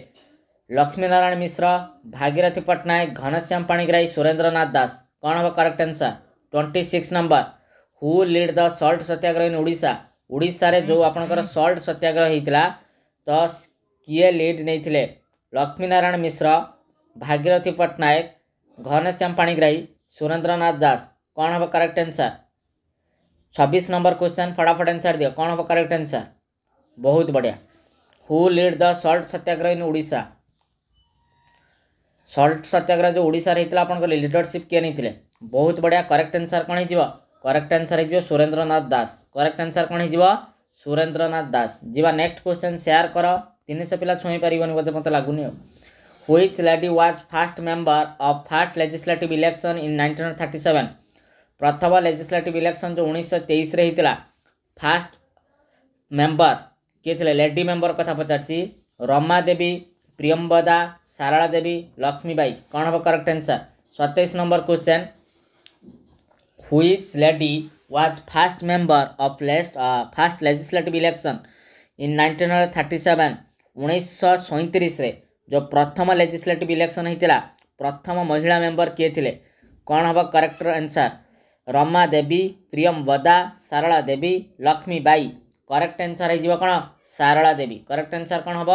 लक्ष्मीनारायण मिश्र भागीरथी पट्टनायक घनश्याम पाणीग्राही सुरेन्द्रनाथ दास कौन हम correct answer twenty six number who led the salt Satyagraha in ओडा ओडे जो आपंकर सल्ट सत्याग्रह होता है ତ କିଏ ଲିଡ଼୍ ନେଇଥିଲେ ଲକ୍ଷ୍ମୀନାରାୟଣ ମିଶ୍ର ଭାଗିରଥୀ ପଟ୍ଟନାୟକ ଘନଶ୍ୟାମ ପାଣିଗ୍ରାହୀ ସୁରେନ୍ଦ୍ରନାଥ ଦାସ କ'ଣ ହେବ କରେକ୍ଟ ଆନ୍ସର୍ ଛବିଶ ନମ୍ବର କ୍ୱେଶ୍ଚନ୍ ଫଟାଫଟ ଆନ୍ସର୍ ଦିଅ କ'ଣ ହେବ କରେକ୍ଟ ଆନ୍ସର୍ ବହୁତ ବଢ଼ିଆ who led the salt Satyagraha in Odisha salt Satyagraha ଯେଉଁ ଓଡ଼ିଶାରେ ହେଇଥିଲା ଆପଣଙ୍କ ଲିଡ଼ରସିପ୍ କିଏ ନେଇଥିଲେ ବହୁତ ବଢ଼ିଆ କରେକ୍ଟ ଆନ୍ସର୍ କ'ଣ ହେଇଯିବ କରେକ୍ଟ ଆନ୍ସର୍ ହେଇଯିବ ସୁରେନ୍ଦ୍ରନାଥ ଦାସ କରେକ୍ଟ ଆନ୍ସର୍ କ'ଣ ହେଇଯିବ सुरेन्द्रनाथ दास जीवा नेक्स्ट क्वेश्चन सेयार कर तीन सौ पिला छुई पार्बन बोलते मतलब लगुन which lady was first member of first legislative election in nineteen thirty seven प्रथम लेजिस्लेट इलेक्शन जो उन्नीस सौ तेईस फास्ट मेम्बर किए थे लेडी मेम्बर कथा पचार रमा देवी प्रियंबदा सारा देवी लक्ष्मीबाई कौन हम करेक्ट आंसर सतैश number question which lady was first member of last, uh, first legislative election in 1937 ଉଣେଇଶହ ରେ ଯେଉଁ ପ୍ରଥମ ଲେଜିସ୍ଲେଟିଭ୍ ଇଲେକ୍ସନ୍ ହେଇଥିଲା ପ୍ରଥମ ମହିଳା ମେମ୍ବର କିଏ ଥିଲେ କ'ଣ ହେବ କରେକ୍ଟର answer Rama Devi Priyambada Sarala Devi Lakshmibai correct answer ହେଇଯିବ କ'ଣ ସାରଳା ଦେବୀ କରେକ୍ଟ ଆନ୍ସର୍ କ'ଣ ହେବ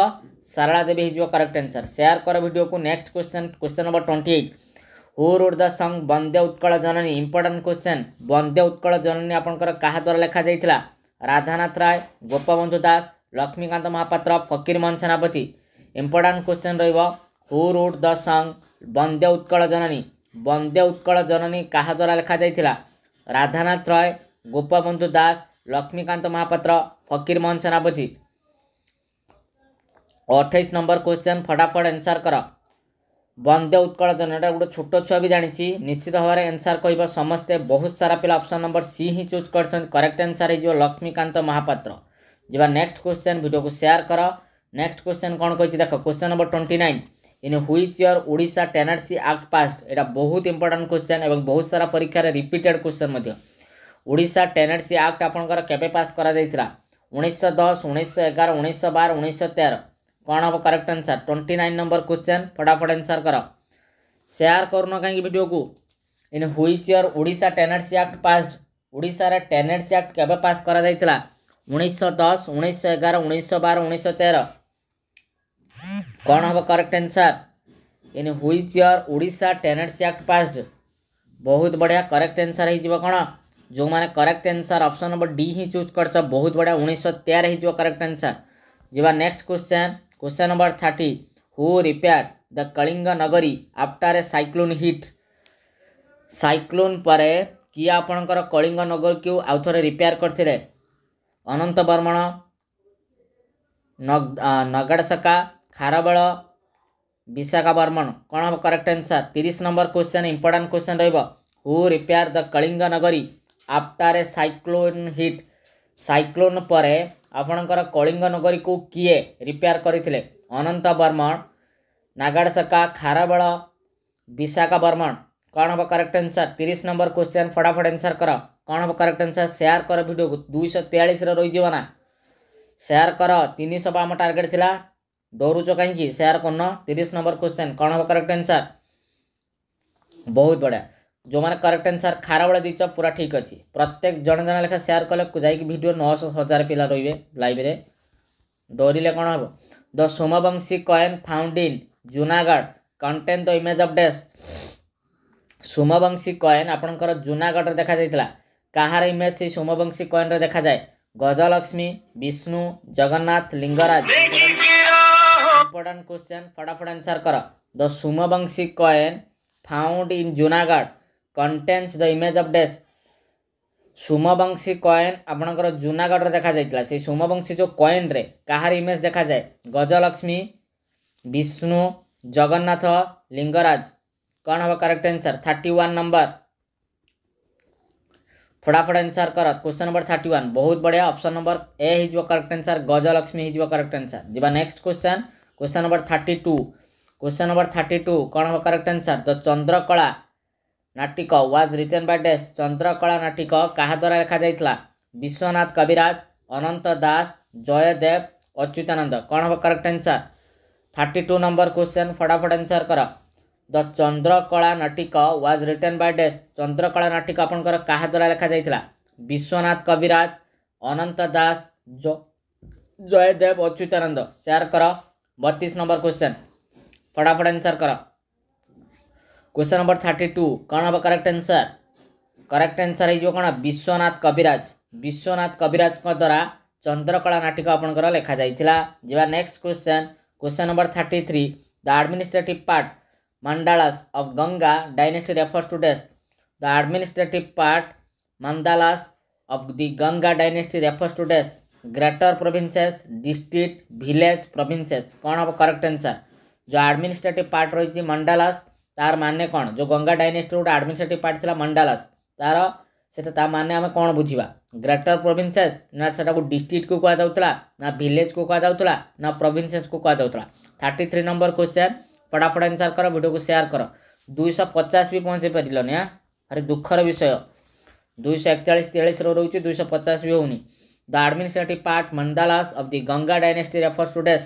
ସାରଳା ଦେବୀ ହେଇଯିବ କରେକ୍ଟ ଆନ୍ସର୍ ସେୟାର କର ଭିଡ଼ିଓକୁ next question question number twenty eight who wrote the song Bande Utkal Janani important question Bande Utkal Janani ଆପଣଙ୍କର କାହା ଦ୍ୱାରା ଲେଖାଯାଇଥିଲା ରାଧାନାଥ ରାୟ ଗୋପବନ୍ଧୁ ଦାସ ଲକ୍ଷ୍ମୀକାନ୍ତ ମହାପାତ୍ର ଫକୀରମୋହନ ସେନାପତି ଇମ୍ପୋର୍ଟାଣ୍ଟ କ୍ୱେଶ୍ଚନ୍ ରହିବ who wrote the song Bande Utkal Janani Bande Utkal Janani କାହା ଦ୍ୱାରା ଲେଖାଯାଇଥିଲା ରାଧାନାଥ ରାୟ ଗୋପବନ୍ଧୁ ଦାସ ଲକ୍ଷ୍ମୀକାନ୍ତ ମହାପାତ୍ର ଫକୀରମୋହନ ସେନାପତି ଅଠେଇଶ ନମ୍ବର କ୍ୱେଶ୍ଚନ୍ ଫଟାଫଟ ଆନ୍ସର୍ କର ବନ୍ଦେ ଉତ୍କଳ ଜନଟା ଗୋଟେ ଛୋଟ ଛୁଆ ବି ଜାଣିଛି ନିଶ୍ଚିତ ଭାବରେ ଏନ୍ସାର୍ କହିବ ସମସ୍ତେ ବହୁତ ସାରା ପିଲା ଅପସନ୍ ନମ୍ବର ସି ହିଁ ଚୁଜ୍ କରିଛନ୍ତି କରେକ୍ଟ ଆନ୍ସର୍ ହେଇଯିବ ଲକ୍ଷ୍ମୀକାନ୍ତ ମହାପାତ୍ର ଯିବା ନେକ୍ସଟ କ୍ୱେଶ୍ଚନ୍ ଭିଡ଼ିଓକୁ ସେୟାର କର ନେକ୍ସଟ କ୍ୱେଶ୍ଚନ୍ କ'ଣ କହିଛି ଦେଖ question number twenty nine in which year Odisha tenancy act passed ଏଇଟା ବହୁତ ଇମ୍ପୋର୍ଟାଣ୍ଟ କ୍ୱେଶ୍ଚନ୍ ଏବଂ ବହୁତ ସାରା ପରୀକ୍ଷାରେ ରିପିଟେଡ୍ କ୍ୱେଶ୍ଚନ୍ ମଧ୍ୟ ଓଡ଼ିଶା ଟେନାର୍ସି ଆକ୍ଟ ଆପଣଙ୍କର କେବେ ପାସ୍ କରାଯାଇଥିଲା ଉଣେଇଶହ ଦଶ ଉଣେଇଶହ ଏଗାର ଉଣେଇଶହ ବାର ଉଣେଇଶହ ତେର कौन आपका correct answer twenty nine number question फटाफट आंसर कर शेयर करो कहीं भिडियो को in which year Odisha tenancy act passed ओडार टेनेट्स आक्ट के पास कर उन्नीस दस उन्नीस एगार उन्नीस बार उन्नीस तेरह कौन हम correct answer in which year Odisha tenancy act passed बहुत बढ़िया करेक्ट आंसर हो कौन जो मैंने correct answer option number D ही चूज कर बहुत बढ़िया उन्नीस तेरह हो करेक्ट आंसर जी next question question number thirty who repair the Kalinga Nagari after a cyclone hit cyclone पर किए आपणकर कलिंग नगर को आउ थ रिपेयर करते अनंत बर्मण नगाड़सका खारबल विशाखा बर्मण कौन हम करेक्ट आंसर तीस number question important question who repair the Kalinga Nagari after a cyclone hit cyclone पर ଆପଣଙ୍କର କଳିଙ୍ଗ ନଗରୀକୁ କିଏ ରିପେୟାର କରିଥିଲେ ଅନନ୍ତ ବର୍ମଣ ନାଗାଡ଼ସକା ଖାରବେଳ ବିଶାଖା ବର୍ମଣ କ'ଣ ହେବ କରେକ୍ଟ ଆନ୍ସର୍ ତିରିଶ ନମ୍ବର କ୍ୱେଶ୍ଚନ୍ ଫଟାଫଟ ଆନ୍ସର୍ କର କ'ଣ ହେବ କରେକ୍ଟ ଆନ୍ସର୍ ସେୟାର କର ଭିଡ଼ିଓକୁ ଦୁଇଶହ ତେୟାଳିଶରେ ରହିଯିବ ନା ସେୟାର କର ତିନିଶହ ବା ଆମ ଟାର୍ଗେଟ୍ ଥିଲା ଡରୁଛ କାହିଁକି ସେୟାର କରୁନ ତିରିଶ ନମ୍ବର କ୍ୱେଶ୍ଚନ୍ କ'ଣ ହେବ କରେକ୍ଟ ଆନ୍ସର୍ ବହୁତ ବଢ଼ିଆ ଯେଉଁମାନେ କରେକ୍ଟ ଆନ୍ସର୍ ଖାରବେଳ ଦେଇଛ ପୁରା ଠିକ୍ ଅଛି ପ୍ରତ୍ୟେକ ଜଣେ ଜଣେ ଲେଖା ସେୟାର୍ କଲେ ଯାଇକି ଭିଡ଼ିଓ ନଅଶହ ହଜାର ପିଲା ରହିବେ ଲାଇଭ୍ରେ ଡରିଲେ କ'ଣ ହେବ the Somavamshi coin found in Junagarh contains the image of dash Somavamshi coin ଆପଣଙ୍କର ଜୁନାଗଡ଼ରେ ଦେଖାଯାଇଥିଲା କାହାର ଇମେଜ୍ ସେଇ ସୋମବଂଶୀ କଏନ୍ରେ ଦେଖାଯାଏ ଗଜଲକ୍ଷ୍ମୀ ବିଷ୍ଣୁ ଜଗନ୍ନାଥ ଲିଙ୍ଗରାଜ ଇମ୍ପୋର୍ଟାଣ୍ଟ କ୍ୱେଶ୍ଚନ୍ ଫଟାଫଟ ଆନ୍ସର୍ କର the Somavamshi coin found in Junagarh contains the image of dash Somavamshi coin ଆପଣଙ୍କର ଜୁନାଗଡ଼ରେ ଦେଖାଯାଇଥିଲା ସେଇ ସୁମବଂଶୀ ଯେଉଁ କଏନ୍ରେ କାହାର ଇମେଜ୍ ଦେଖାଯାଏ ଗଜଲକ୍ଷ୍ମୀ ବିଷ୍ଣୁ ଜଗନ୍ନାଥ ଲିଙ୍ଗରାଜ କ'ଣ ହେବ correct answer thirty one number ଫଟାଫଟ ଆନ୍ସର୍ କର କ୍ୱେଶ୍ଚନ୍ ନମ୍ବର ଥାର୍ଟି ୱାନ୍ ବହୁତ ବଢ଼ିଆ ଅପସନ୍ ନମ୍ବର ଏ ହେଇଯିବ କରେକ୍ଟ ଆନ୍ସର୍ ଗଜଲକ୍ଷ୍ମୀ ହେଇଯିବ କରେକ୍ଟ ଆନ୍ସର୍ ଯିବା next question question number thirty two question number thirty two କ'ଣ ହେବ correct answer the Chandrakala Natika was written by dash Chandrakala Natika କାହା ଦ୍ୱାରା ଲେଖାଯାଇଥିଲା ବିଶ୍ୱନାଥ କବିରାଜ ଅନନ୍ତ ଦାସ ଜୟଦେବ ଅଚ୍ୟୁତାନନ୍ଦ କ'ଣ ହେବ correct answer thirty two number question ଫଟାଫଟ ଆନ୍ସର୍ କର the Chandrakala Natika was written by dash Chandrakala Natika ଆପଣଙ୍କର କାହା ଦ୍ୱାରା ଲେଖାଯାଇଥିଲା ବିଶ୍ୱନାଥ କବିରାଜ ଅନନ୍ତ ଦାସ ଜୟଦେବ ଅଚ୍ୟୁତାନନ୍ଦ ସେୟାର କର ବତିଶ ନମ୍ବର କୋଶ୍ଚିନ୍ ଫଟାଫଟ ଆନ୍ସର୍ କର क्वेश्चन नंबर थर्टी टू कौन हम करेक्ट आंसर करेक्ट आंसर हो कौन विश्वनाथ कविराज विश्वनाथ कविराज द्वारा चंद्रकला नाटिक आपंकर लिखा जाता जा next question question number thirty three the administrative part mandalas of Ganga dynasty refers to dash the administrative part mandalas of the Ganga dynasty refers to dash greater provinces district village provinces कौन हम correct answer जो आडमिनिस्ट्रेटिव पार्ट रही मंडालास ତାର ମାନେ କ'ଣ ଯେଉଁ ଗଙ୍ଗା ଡାଇନେଷ୍ଟିର ଗୋଟେ administrative part ଥିଲା ମଣ୍ଡାଲାସ୍ ତାର ସେଟା ତା ମାନେ ଆମେ କ'ଣ ବୁଝିବା ଗ୍ରେଟର୍ ପ୍ରୋଭିନ୍ସେସ୍ ନା ସେଟାକୁ ଡିଷ୍ଟ୍ରିକ୍ଟକୁ କୁହାଯାଉଥିଲା ନା ଭିଲେଜ୍କୁ କୁହାଯାଉଥିଲା ନା ପ୍ରୋଭିନ୍ସେସ୍କୁ କୁହାଯାଉଥିଲା ଥାର୍ଟି ଥ୍ରୀ ନମ୍ବର କ୍ୱେଶ୍ଚନ୍ ଫଟାଫଟ ଆନ୍ସର୍ କର ଭିଡ଼ିଓକୁ ସେୟାର କର ଦୁଇଶହ ପଚାଶ ବି ପହଞ୍ଚି ପାରିଲନି ଆଁ ଆରେ ଦୁଃଖର ବିଷୟ ଦୁଇଶହ ଏକଚାଳିଶ ତେୟାଳିଶର ରହୁଛି ଦୁଇଶହ ପଚାଶ ବି ହେଉନି the administrative part mandalas of the Ganga dynasty refers to dash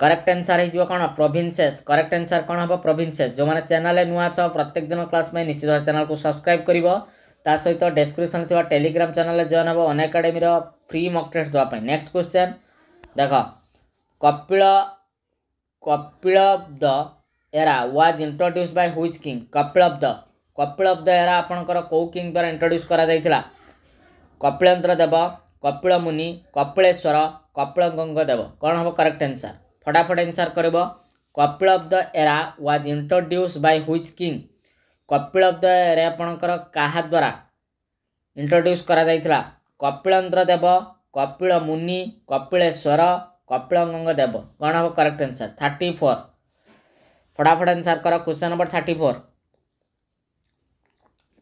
correct answer ହେଇଯିବ କ'ଣ ପ୍ରୋଭିନ୍ସେସ୍ କରେକ୍ଟ ଆନ୍ସର୍ କ'ଣ ହେବ ପ୍ରୋଭିନ୍ସେସ୍ ଯେଉଁମାନେ ଚ୍ୟାନେଲ୍ରେ ନୂଆ ଅଛ ପ୍ରତ୍ୟେକ ଦିନ କ୍ଲାସ୍ ପାଇଁ ନିଶ୍ଚିତ ଚ୍ୟାନେଲ୍କୁ ସବସ୍କ୍ରାଇବ୍ କରିବ ତା ସହିତ ଡେସ୍କ୍ରିପ୍ସନ୍ ଥିବା ଟେଲିଗ୍ରାମ୍ ଚ୍ୟାନେଲ୍ରେ ଜଏନ୍ ହେବ ଅନ୍ ଏକାଡେମୀର ଫ୍ରି ମକ୍ ଟେଷ୍ଟ ଦେବା ପାଇଁ ନେକ୍ସଟ କ୍ୱେଶ୍ଚନ୍ ଦେଖ Kapila Kapilabda era was introduced by which king Kapilabda Kapilabda era ଆପଣଙ୍କର କେଉଁ କିଙ୍ଗ୍ ଦ୍ୱାରା ଇଣ୍ଟ୍ରୋଡ୍ୟୁସ୍ କରାଯାଇଥିଲା କପିଳେନ୍ଦ୍ର ଦେବ କପିଳ ମୁନି କପିଳେଶ୍ୱର କପିଳ ଗଙ୍ଗ ଦେବ କ'ଣ ହେବ କରେକ୍ଟ ଆନ୍ସର୍ ଫଟାଫଟ ଏନ୍ସର କରିବ Kapil of the era was introduced by which king Kapila of the era ଆପଣଙ୍କର କାହା ଦ୍ୱାରା ଇଣ୍ଟ୍ରୋଡ୍ୟୁସ୍ କରାଯାଇଥିଲା କପିଳନ୍ଦ୍ର ଦେବ କପିଳ ମୁନି କପିଳେଶ୍ୱର କପିଳ ଗଙ୍ଗ ଦେବ କ'ଣ ହେବ କରେକ୍ଟ ଆନ୍ସର ଥାର୍ଟି ଫୋର୍ ଫଟାଫଟ ଆନ୍ସର କର question number thirty four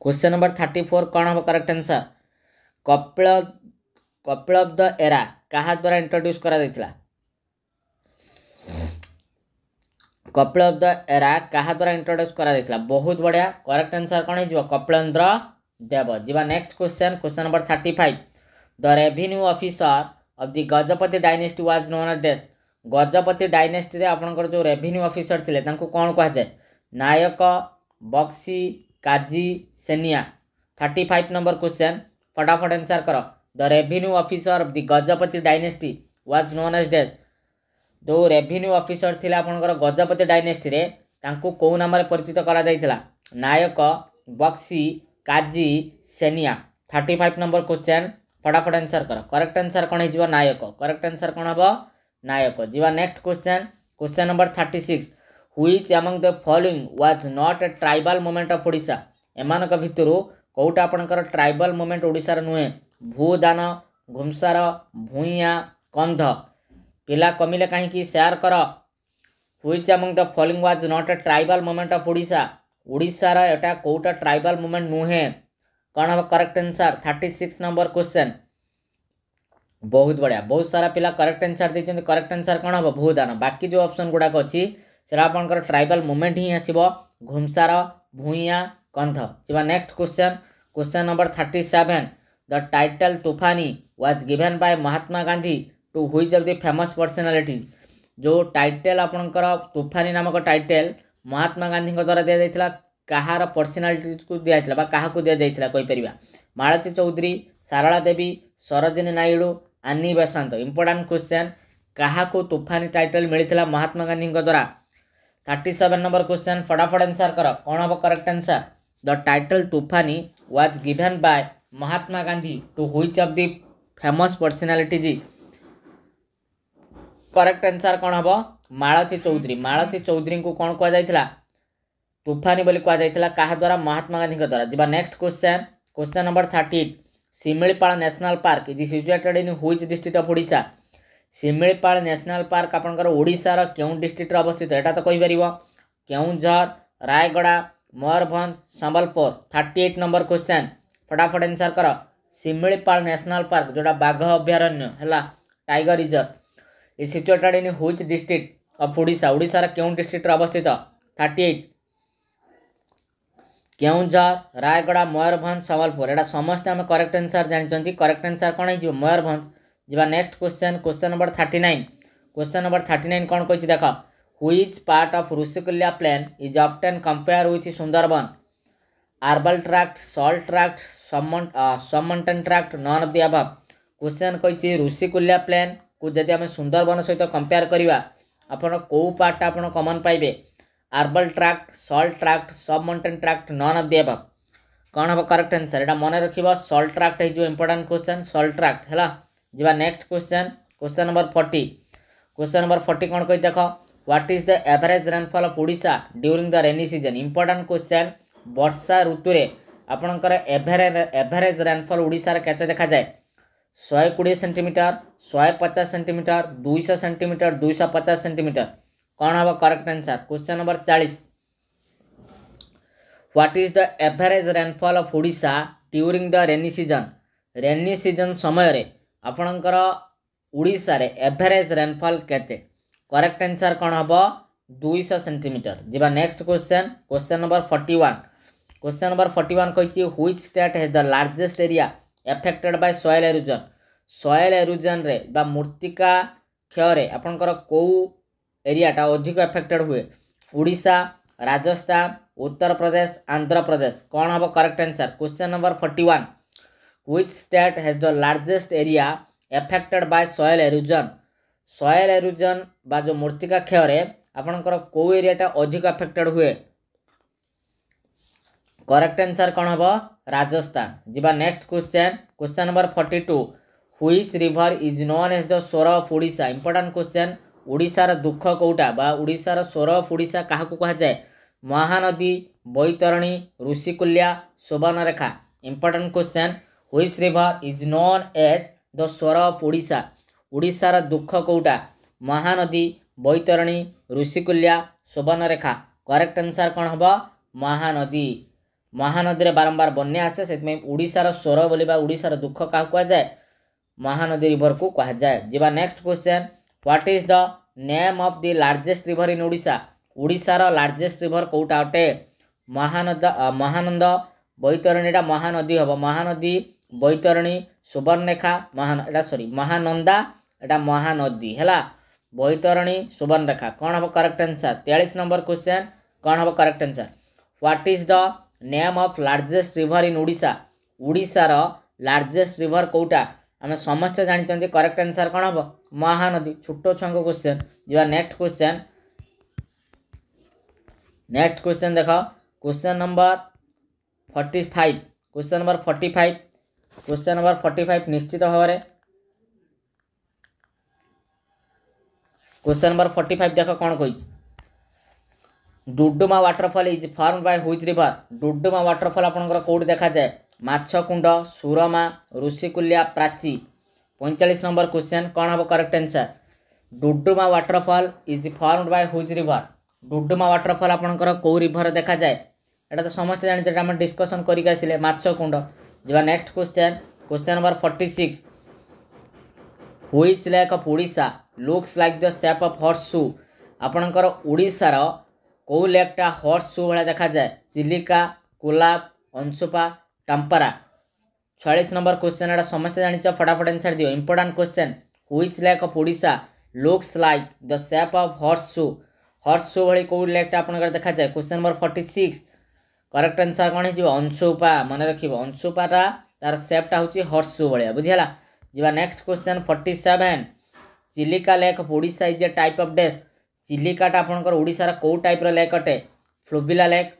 question number thirty four କ'ଣ ହେବ correct answer Kapila Kapila of the era କାହା ଦ୍ୱାରା ଇଣ୍ଟ୍ରୋଡ୍ୟୁସ୍ କରାଯାଇଥିଲା କପିଳ ଅଫ୍ ଦ ଏରା କାହା ଦ୍ୱାରା ଇଣ୍ଟ୍ରୋଡ୍ୟୁସ୍ କରାଯାଇଥିଲା ବହୁତ ବଢ଼ିଆ କରେକ୍ଟ ଆନ୍ସର୍ କ'ଣ ହେଇଯିବ କପିଳେନ୍ଦ୍ର ଦେବ ଯିବା next question question number thirty five the revenue officer of the Gajapati dynasty was known as dash Gajapati ଡାଇନେଷ୍ଟିରେ ଆପଣଙ୍କର ଯେଉଁ ରେଭିନ୍ୟୁ ଅଫିସର ଥିଲେ ତାଙ୍କୁ କ'ଣ କୁହାଯାଏ ନାୟକ ବକ୍ସି କାଜି ସେନିଆ ଥାର୍ଟି ଫାଇଭ୍ ନମ୍ବର କ୍ୱେଶ୍ଚନ୍ ଫଟାଫଟ ଆନ୍ସର୍ କର the revenue officer of the Gajapati dynasty was known as dash ଯେଉଁ ରେଭିନ୍ୟୁ ଅଫିସର ଥିଲା ଆପଣଙ୍କର ଗଜପତି ଡାଇନେଷ୍ଟିରେ ତାଙ୍କୁ କେଉଁ ନାମରେ ପରିଚିତ କରାଯାଇଥିଲା ନାୟକ ବକ୍ସି କାଜି ସେନିଆ ଥାର୍ଟି ଫାଇଭ୍ ନମ୍ବର କ୍ୱେଶ୍ଚନ୍ ଫଟାଫଟ ଆନ୍ସର୍ କର କରେକ୍ଟ ଆନ୍ସର୍ କ'ଣ ହେଇଯିବ ନାୟକ କରେକ୍ଟ ଆନ୍ସର୍ କ'ଣ ହେବ ନାୟକ ଯିବା next question question number thirty six which among the following was not a tribal movement of Odisha ଏମାନଙ୍କ ଭିତରୁ କେଉଁଟା ଆପଣଙ୍କର ଟ୍ରାଇବାଲ୍ ମୁମେଣ୍ଟ ଓଡ଼ିଶାର ନୁହେଁ ଭୂଦାନ ଘୁମସାର ଭୂଇଁଆ କନ୍ଧ पिला कमिले कहीं सेयार कर which among the following was not a tribal movement of Odisha ओडार एटा कौटा ट्राइबाल मुमेंट नुहे कौन हम correct answer thirty six number question बहुत बढ़िया बहुत सारा पिला करेक्ट आंसर देखते करेक्ट आंसर कौन हम भूदान बाकी जो अप्सन गुड़ाक अच्छी से ट्राइबाल मुमेंट ही आसो घुमसार भूं कंध जी next question question number thirty seven the title Toofani was given by Mahatma Gandhi to whose of the famous personality ଯେଉଁ ଟାଇଟେଲ୍ ଆପଣଙ୍କର ତୋଫାନୀ ନାମକ ଟାଇଟେଲ୍ ମହାତ୍ମା ଗାନ୍ଧୀଙ୍କ ଦ୍ୱାରା ଦିଆଯାଇଥିଲା କାହାର ପର୍ସନାଲିଟିକୁ ଦିଆଯାଇଥିଲା ବା କାହାକୁ ଦିଆଯାଇଥିଲା କହିପାରିବା ମାଳତୀ ଚୌଧୁରୀ ସାରଳା ଦେବୀ ସରୋଜିନୀ ନାଇଡ଼ୁ ଆନି ବେସାନ୍ତ ଇମ୍ପୋର୍ଟାଣ୍ଟ କ୍ୱେଶ୍ଚନ୍ କାହାକୁ ତୋଫାନୀ ଟାଇଟେଲ୍ ମିଳିଥିଲା ମହାତ୍ମା ଗାନ୍ଧୀଙ୍କ ଦ୍ୱାରା ଥାର୍ଟି ସେଭେନ୍ ନମ୍ବର କ୍ୱେଶ୍ଚନ୍ ଫଟାଫଟ ଆନ୍ସର୍ କର କ'ଣ ହେବ correct answer the title Toofani was given by Mahatma Gandhi to which of the famous personalities correct answer କ'ଣ ହେବ ମାଳତୀ ଚୌଧୁରୀ ମାଳତୀ ଚୌଧୁରୀଙ୍କୁ କ'ଣ କୁହାଯାଇଥିଲା ତୁଫାନୀ ବୋଲି କୁହାଯାଇଥିଲା କାହା ଦ୍ୱାରା ମହାତ୍ମା ଗାନ୍ଧୀଙ୍କ ଦ୍ୱାରା ଯିବା next question question number thirty eight Similipal national park is situated in which district of Odisha Similipal national park ଆପଣଙ୍କର ଓଡ଼ିଶାର କେଉଁ ଡିଷ୍ଟ୍ରିକ୍ଟରେ ଅବସ୍ଥିତ ଏଇଟା ତ କହିପାରିବ Keonjhar Rayagada Mayurbhanj Sambalpur thirty eight number question ଫଟାଫଟ ଆନ୍ସର୍ କର ଶିମିଳିପାଳ ନ୍ୟାସନାଲ୍ ପାର୍କ ଯେଉଁଟା ବାଘ ଅଭୟାରଣ୍ୟ ହେଲା tiger reserve is situated in which district of Odisha? Odisha ର କେଉଁ ଡିଷ୍ଟ୍ରିକ୍ଟରେ ଅବସ୍ଥିତ? ଥାର୍ଟି ଏଇଟ୍ କେଉଁଝର ରାୟଗଡ଼ା ମୟୂରଭଞ୍ଜ ସମ୍ବଲପୁର ଏଇଟା ସମସ୍ତେ ଆମେ କରେକ୍ଟ ଆନ୍ସର୍ ଜାଣିଛନ୍ତି କରେକ୍ଟ ଆନ୍ସର୍ କ'ଣ ହେଇଯିବ ମୟୂରଭଞ୍ଜ ଯିବା next question question number thirty nine question number thirty nine କ'ଣ କହିଛି ଦେଖ which part of Rushikulya plain is often compare with Sundarban arable tract salt tract submontane tract none of the above question কইছি রুসিকুল্লা plane କୁ ଯଦି ଆମେ ସୁନ୍ଦରବନ ସହିତ କମ୍ପେୟାର କରିବା ଆପଣ କେଉଁ ପାର୍ଟଟା ଆପଣ କମନ୍ ପାଇବେ arable tract salt tract sub mountain tract none of the above କ'ଣ ହେବ କରେକ୍ଟ ଆନ୍ସର୍ ଏଇଟା ମନେ ରଖିବ ସଲ୍ଟ ଟ୍ରାକ୍ଟ ହେଇଯିବ ଇମ୍ପୋର୍ଟାଣ୍ଟ କ୍ୱେଶ୍ଚନ୍ ସଲ୍ଟ ଟ୍ରାକ୍ଟ ହେଲା ଯିବା next question question number forty question number forty କ'ଣ କହି ଦେଖ what is the average rainfall of Odisha during the rainy season important question ବର୍ଷା ଋତୁରେ ଆପଣଙ୍କର ଏଭରେଜ୍ ଏଭରେଜ୍ ରେନ୍ଫଲ୍ ଓଡ଼ିଶାର କେତେ ଦେଖାଯାଏ ଶହେ କୋଡ଼ିଏ ସେଣ୍ଟିମିଟର ଶହେ ପଚାଶ ସେଣ୍ଟିମିଟର ଦୁଇଶହ ସେଣ୍ଟିମିଟର ଦୁଇଶହ ପଚାଶ ସେଣ୍ଟିମିଟର କ'ଣ ହେବ କରେକ୍ଟ ଆନ୍ସର୍ କ୍ୱେଶ୍ଚନ୍ ନମ୍ବର ଚାଳିଶ what is the average rainfall of Odisha during the rainy season rainy season ସମୟରେ ଆପଣଙ୍କର ଓଡ଼ିଶାରେ ଏଭରେଜ୍ ରେନ୍ଫଲ୍ କେତେ କରେକ୍ଟ ଆନ୍ସର୍ କ'ଣ ହେବ ଦୁଇଶହ ସେଣ୍ଟିମିଟର ଯିବା next question question number forty one question number forty one କହିଛି which state has the largest area affected by soil erosion soil ଏରୁଜନ୍ରେ ବା ମୂର୍ତ୍ତିକା କ୍ଷୟରେ ଆପଣଙ୍କର କେଉଁ ଏରିଆଟା ଅଧିକ ଏଫେକ୍ଟେଡ଼୍ ହୁଏ ଓଡ଼ିଶା ରାଜସ୍ଥାନ ଉତ୍ତରପ୍ରଦେଶ ଆନ୍ଧ୍ରପ୍ରଦେଶ କ'ଣ ହେବ correct answer question number forty one which state has the largest area affected by soil erosion soil erosion ବା ଯେଉଁ ମୂର୍ତ୍ତିକା କ୍ଷୟରେ ଆପଣଙ୍କର କେଉଁ ଏରିଆଟା ଅଧିକ ଏଫେକ୍ଟେଡ଼୍ ହୁଏ କରେକ୍ଟ ଆନ୍ସର୍ କ'ଣ ହେବ ରାଜସ୍ଥାନ ଯିବା next question question number forty two which river is known as the sorrow of Odisha important question ଓଡ଼ିଶାର ଦୁଃଖ କେଉଁଟା ବା ଓଡ଼ିଶାର ସ୍ୱର ଅଫ୍ ଓଡ଼ିଶା କାହାକୁ କୁହାଯାଏ Mahanadi Baitarani Rushikulya Subarnarekha important question which river is known as the sorrow of Odisha ଓଡ଼ିଶାର ଦୁଃଖ କେଉଁଟା ମହାନଦୀ ବୈତରଣୀ ଋଷିକୁଲ୍ୟା ସୁବର୍ଣ୍ଣରେଖା କରେକ୍ଟ ଆନ୍ସାର୍ କ'ଣ ହେବ ମହାନଦୀ ମହାନଦୀରେ ବାରମ୍ବାର ବନ୍ୟା ଆସେ ସେଥିପାଇଁ ଓଡ଼ିଶାର ସ୍ୱର ବୋଲି ବା ଓଡ଼ିଶାର ଦୁଃଖ କାହାକୁ କୁହାଯାଏ ମହାନଦୀ ରିଭର୍କୁ କୁହାଯାଏ ଯିବା next question what is the name of the largest river in Odisha ଓଡ଼ିଶାର ଲାର୍ଜେଷ୍ଟ ରିଭର୍ କେଉଁଟା ଅଟେ ମହାନନ୍ଦ ମହାନନ୍ଦ ବୈତରଣୀଟା ମହାନଦୀ ହେବ ମହାନଦୀ ବୈତରଣୀ ସୁବର୍ଣ୍ଣରେଖା ମହାନ ଏଇଟା ସରି ମହାନନ୍ଦା ଏଇଟା ମହାନଦୀ ହେଲା ବୈତରଣୀ ସୁବର୍ଣ୍ଣରେଖା କ'ଣ ହେବ କରେକ୍ଟ ଆନ୍ସର୍ ତେୟାଳିଶ ନମ୍ବର କ୍ୱେଶ୍ଚନ୍ କ'ଣ ହେବ correct answer what is the name of largest river in Odisha ଓଡ଼ିଶାର ଲାର୍ଜେଷ୍ଟ ରିଭର୍ କେଉଁଟା ଆମେ ସମସ୍ତେ ଜାଣିଛନ୍ତି କରେକ୍ଟ ଆନ୍ସର୍ କ'ଣ ହେବ ମହାନଦୀ ଛୋଟ ଛୁଆଙ୍କ କ୍ୱେଶ୍ଚନ୍ ଯିବା ନେକ୍ସଟ କ୍ୱେଶ୍ଚନ୍ ନେକ୍ସଟ କ୍ୱେଶ୍ଚନ୍ ଦେଖ question number forty five question number forty five question number forty five ନିଶ୍ଚିତ ଭାବରେ କ୍ୱେଶ୍ଚନ୍ ନମ୍ବର ଫର୍ଟି ଫାଇଭ୍ ଦେଖ କ'ଣ କହିଛି Duduma waterfall is form by which river Duduma waterfall ଆପଣଙ୍କର କେଉଁଠି ଦେଖାଯାଏ ମାଛକୁଣ୍ଡ ସୁରମା ଋଷିକୁଲିଆ ପ୍ରାଚୀ ପଇଁଚାଳିଶ ନମ୍ବର କ୍ୱେଶ୍ଚନ୍ କ'ଣ ହେବ correct answer Duduma waterfall is form by which river Duduma waterfall ଆପଣଙ୍କର କେଉଁ ରିଭର୍ ଦେଖାଯାଏ এটা তো সমস্ত জানিছে এটা আমরা ডিসকসন করি আসলে মাছকুণ্ড যা next question question number forty six which lake of Odisha looks like the shape of horseshoe আপনার ওড়িশার কোল লেকটা হর্স শু ভଳିଆ ଦେଖାଯାଏ ଚିଲିକା କୋଲାବ ଅଂଶୁପା ଟାମ୍ପାରା ଛୟାଳିଶ ନମ୍ବର କୋଶ୍ଚେନ୍ ଏଇଟା ସମସ୍ତେ ଜାଣିଛ ଫଟାଫଟ ଆନ୍ସର୍ ଦିଅ important question which lake of Odisha looks like the shape of horseshoe horseshoe ଭଳି କେଉଁ ଲେକ୍ଟା ଆପଣଙ୍କର ଦେଖାଯାଏ question number forty six correct answer କ'ଣ ହେଇଯିବ ଅଂଶୁପା ମନେ ରଖିବ ଅଂଶୁପାଟା ତା'ର ସେପ୍ଟା ହେଉଛି ହର୍ସ ଶୁ ଭଳିଆ ବୁଝିହେଲା ଯିବା next question forty seven Chilika lake of Odisha is a type of these ଚିଲିକାଟା ଆପଣଙ୍କର ଓଡ଼ିଶାର କେଉଁ ଟାଇପ୍ର ଲେକ୍ ଅଟେ fluvial lake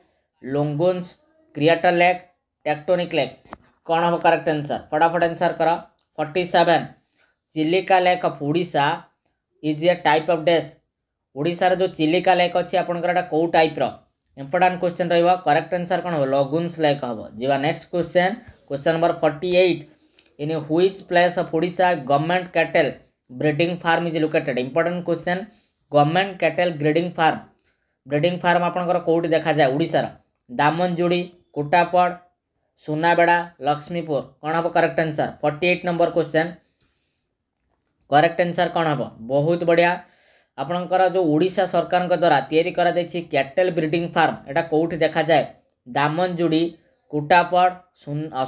lagoons crater lake tectonic lake କ'ଣ ହେବ କରେକ୍ଟ ଆନ୍ସର୍ ଫଟାଫଟ ଆନ୍ସର୍ କର forty seven Chilika lake of Odisha is a type of these ଓଡ଼ିଶାର ଯେଉଁ ଚିଲିକା ଲେକ୍ ଅଛି ଆପଣଙ୍କର ଏଇଟା କେଉଁ ଟାଇପ୍ର ଇମ୍ପୋର୍ଟାଣ୍ଟ କ୍ୱେଶ୍ଚନ୍ ରହିବ କରେକ୍ଟ ଆନ୍ସର୍ କ'ଣ ହେବ ଲଗୁନ୍ସ ଲେକ୍ ହେବ ଯିବା next question question number forty eight in which place of Odisha government cattle breeding farm is located important question government cattle grading farm breeding farm ଆପଣଙ୍କର କେଉଁଠି ଦେଖାଯାଏ ଓଡ଼ିଶାର ଦାମନଯୁଡ଼ି କୁଟାପଡ଼ ସୁନାବେଡ଼ା ଲକ୍ଷ୍ମୀପୁର କ'ଣ ହେବ correct answer forty eight number question correct answer କ'ଣ ହେବ ବହୁତ ବଢ଼ିଆ ଆପଣଙ୍କର ଯେଉଁ ଓଡ଼ିଶା ସରକାରଙ୍କ ଦ୍ୱାରା ତିଆରି କରାଯାଇଛି କ୍ୟାଟେଲ୍ ବ୍ରିଡ଼ିଂ ଫାର୍ମ ଏଇଟା କେଉଁଠି ଦେଖାଯାଏ ଦାମନଯୁଡ଼ି କୁଟାପଡ଼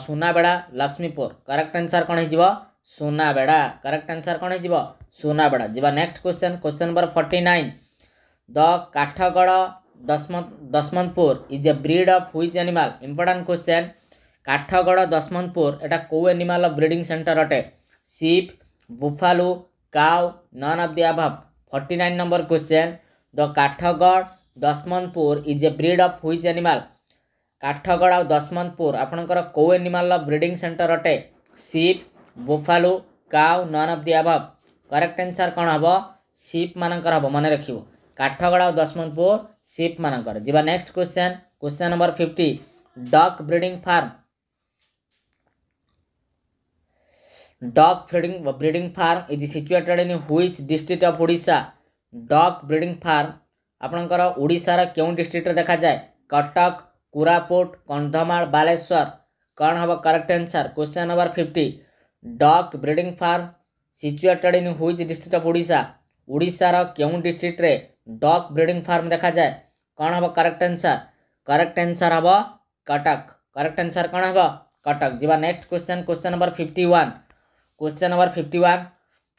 ସୁନାବେଡ଼ା ଲକ୍ଷ୍ମୀପୁର କରେକ୍ଟ ଆନ୍ସର୍ କ'ଣ ହେଇଯିବ ସୁନାବେଡ଼ା କରେକ୍ଟ ଆନ୍ସର୍ କ'ଣ ହେଇଯିବ ସୁନାବେଡ଼ା ଯିବା next question question number forty nine the Kathgarh Dasham Dashamantapur is a breed of which animal important question Kathgarh Dashamantapur ଏଇଟା କେଉଁ ଆନିମାଲ୍ର ବ୍ରିଡ଼ିଂ ସେଣ୍ଟର ଅଟେ sheep buffalo cow none of the above forty nine number question the Kathgarh Dashamantapur is a breed of which animal Kathgarh ଆଉ ଦଶମନ୍ତପୁର ଆପଣଙ୍କର କେଉଁ ଆନିମାଲ୍ର breeding centre ଅଟେ sheep buffalo cow none of the above correct answer କ'ଣ ହେବ ସିପ୍ମାନଙ୍କର ହେବ ମନେ ରଖିବ କାଠଗଡ଼ ଆଉ ଦଶମନ୍ତପୁର ସିପ୍ମାନଙ୍କର ଯିବା next question question number fifty duck breeding farm Dog breeding, breeding farm is situated in which district of Odisha? Dog breeding farm ଆପଣଙ୍କର ଓଡ଼ିଶାର କେଉଁ ଡିଷ୍ଟ୍ରିକ୍ଟରେ ଦେଖାଯାଏ କଟକ କୋରାପୁଟ କନ୍ଧମାଳ ବାଲେଶ୍ୱର କ'ଣ ହେବ correct answer question number fifty dog breeding farm situated in which district of Odisha ওড়িশার কেউ ডিস্ট্রিক্টরে dog breeding farm দেখা যায় କ'ଣ ହେବ କରେକ୍ଟ ଆନ୍ସର୍ କରେକ୍ଟ ଆନ୍ସର୍ ହେବ କଟକ କରେକ୍ଟ ଆନ୍ସର୍ କ'ଣ ହେବ କଟକ ଯିବା next question question number fifty one question number fifty one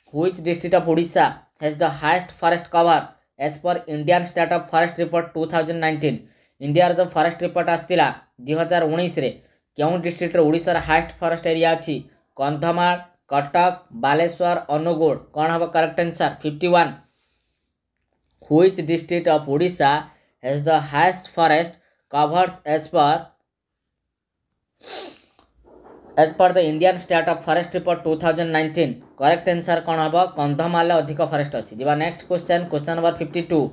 which district of Odisha has the highest forest cover as per Indian state of forest report two thousand nineteen ଇଣ୍ଡିଆର ଯେଉଁ forest report ଆସିଥିଲା ଦୁଇ ହଜାର ଉଣେଇଶରେ କେଉଁ ଡିଷ୍ଟ୍ରିକ୍ଟରେ ଓଡ଼ିଶାର ହାଏଷ୍ଟ ଫରେଷ୍ଟ ଏରିଆ ଅଛି କନ୍ଧମାଳ कटक बालेश्वर ଅନୁଗୁଳ कौन हम correct answer fifty one which district of Odisha has the highest forest covers as per as per the Indian state of forest report to 2019 correct answer कौन हम कंधमाल अधिक फरेस्ट अच्छी जी next question question number 52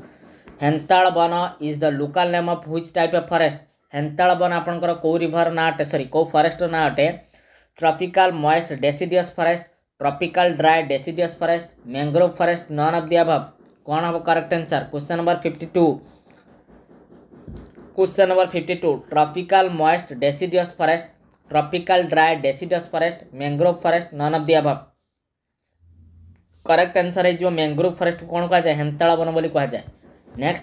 Hental वन is the local name of which type of forest Hental वन आपनकर को river ना अटे सरी कौ फॉरेस्ट ना अटे tropical moist deciduous forest tropical dry deciduous forest mangrove forest none of the above कौन हम correct answer question number fifty two question number fifty two tropical moist deciduous forest tropical dry deciduous forest mangrove forest none of the above correct answer है जो mangrove forest कौन कहुए हेमताड़ बन बोली कहुए next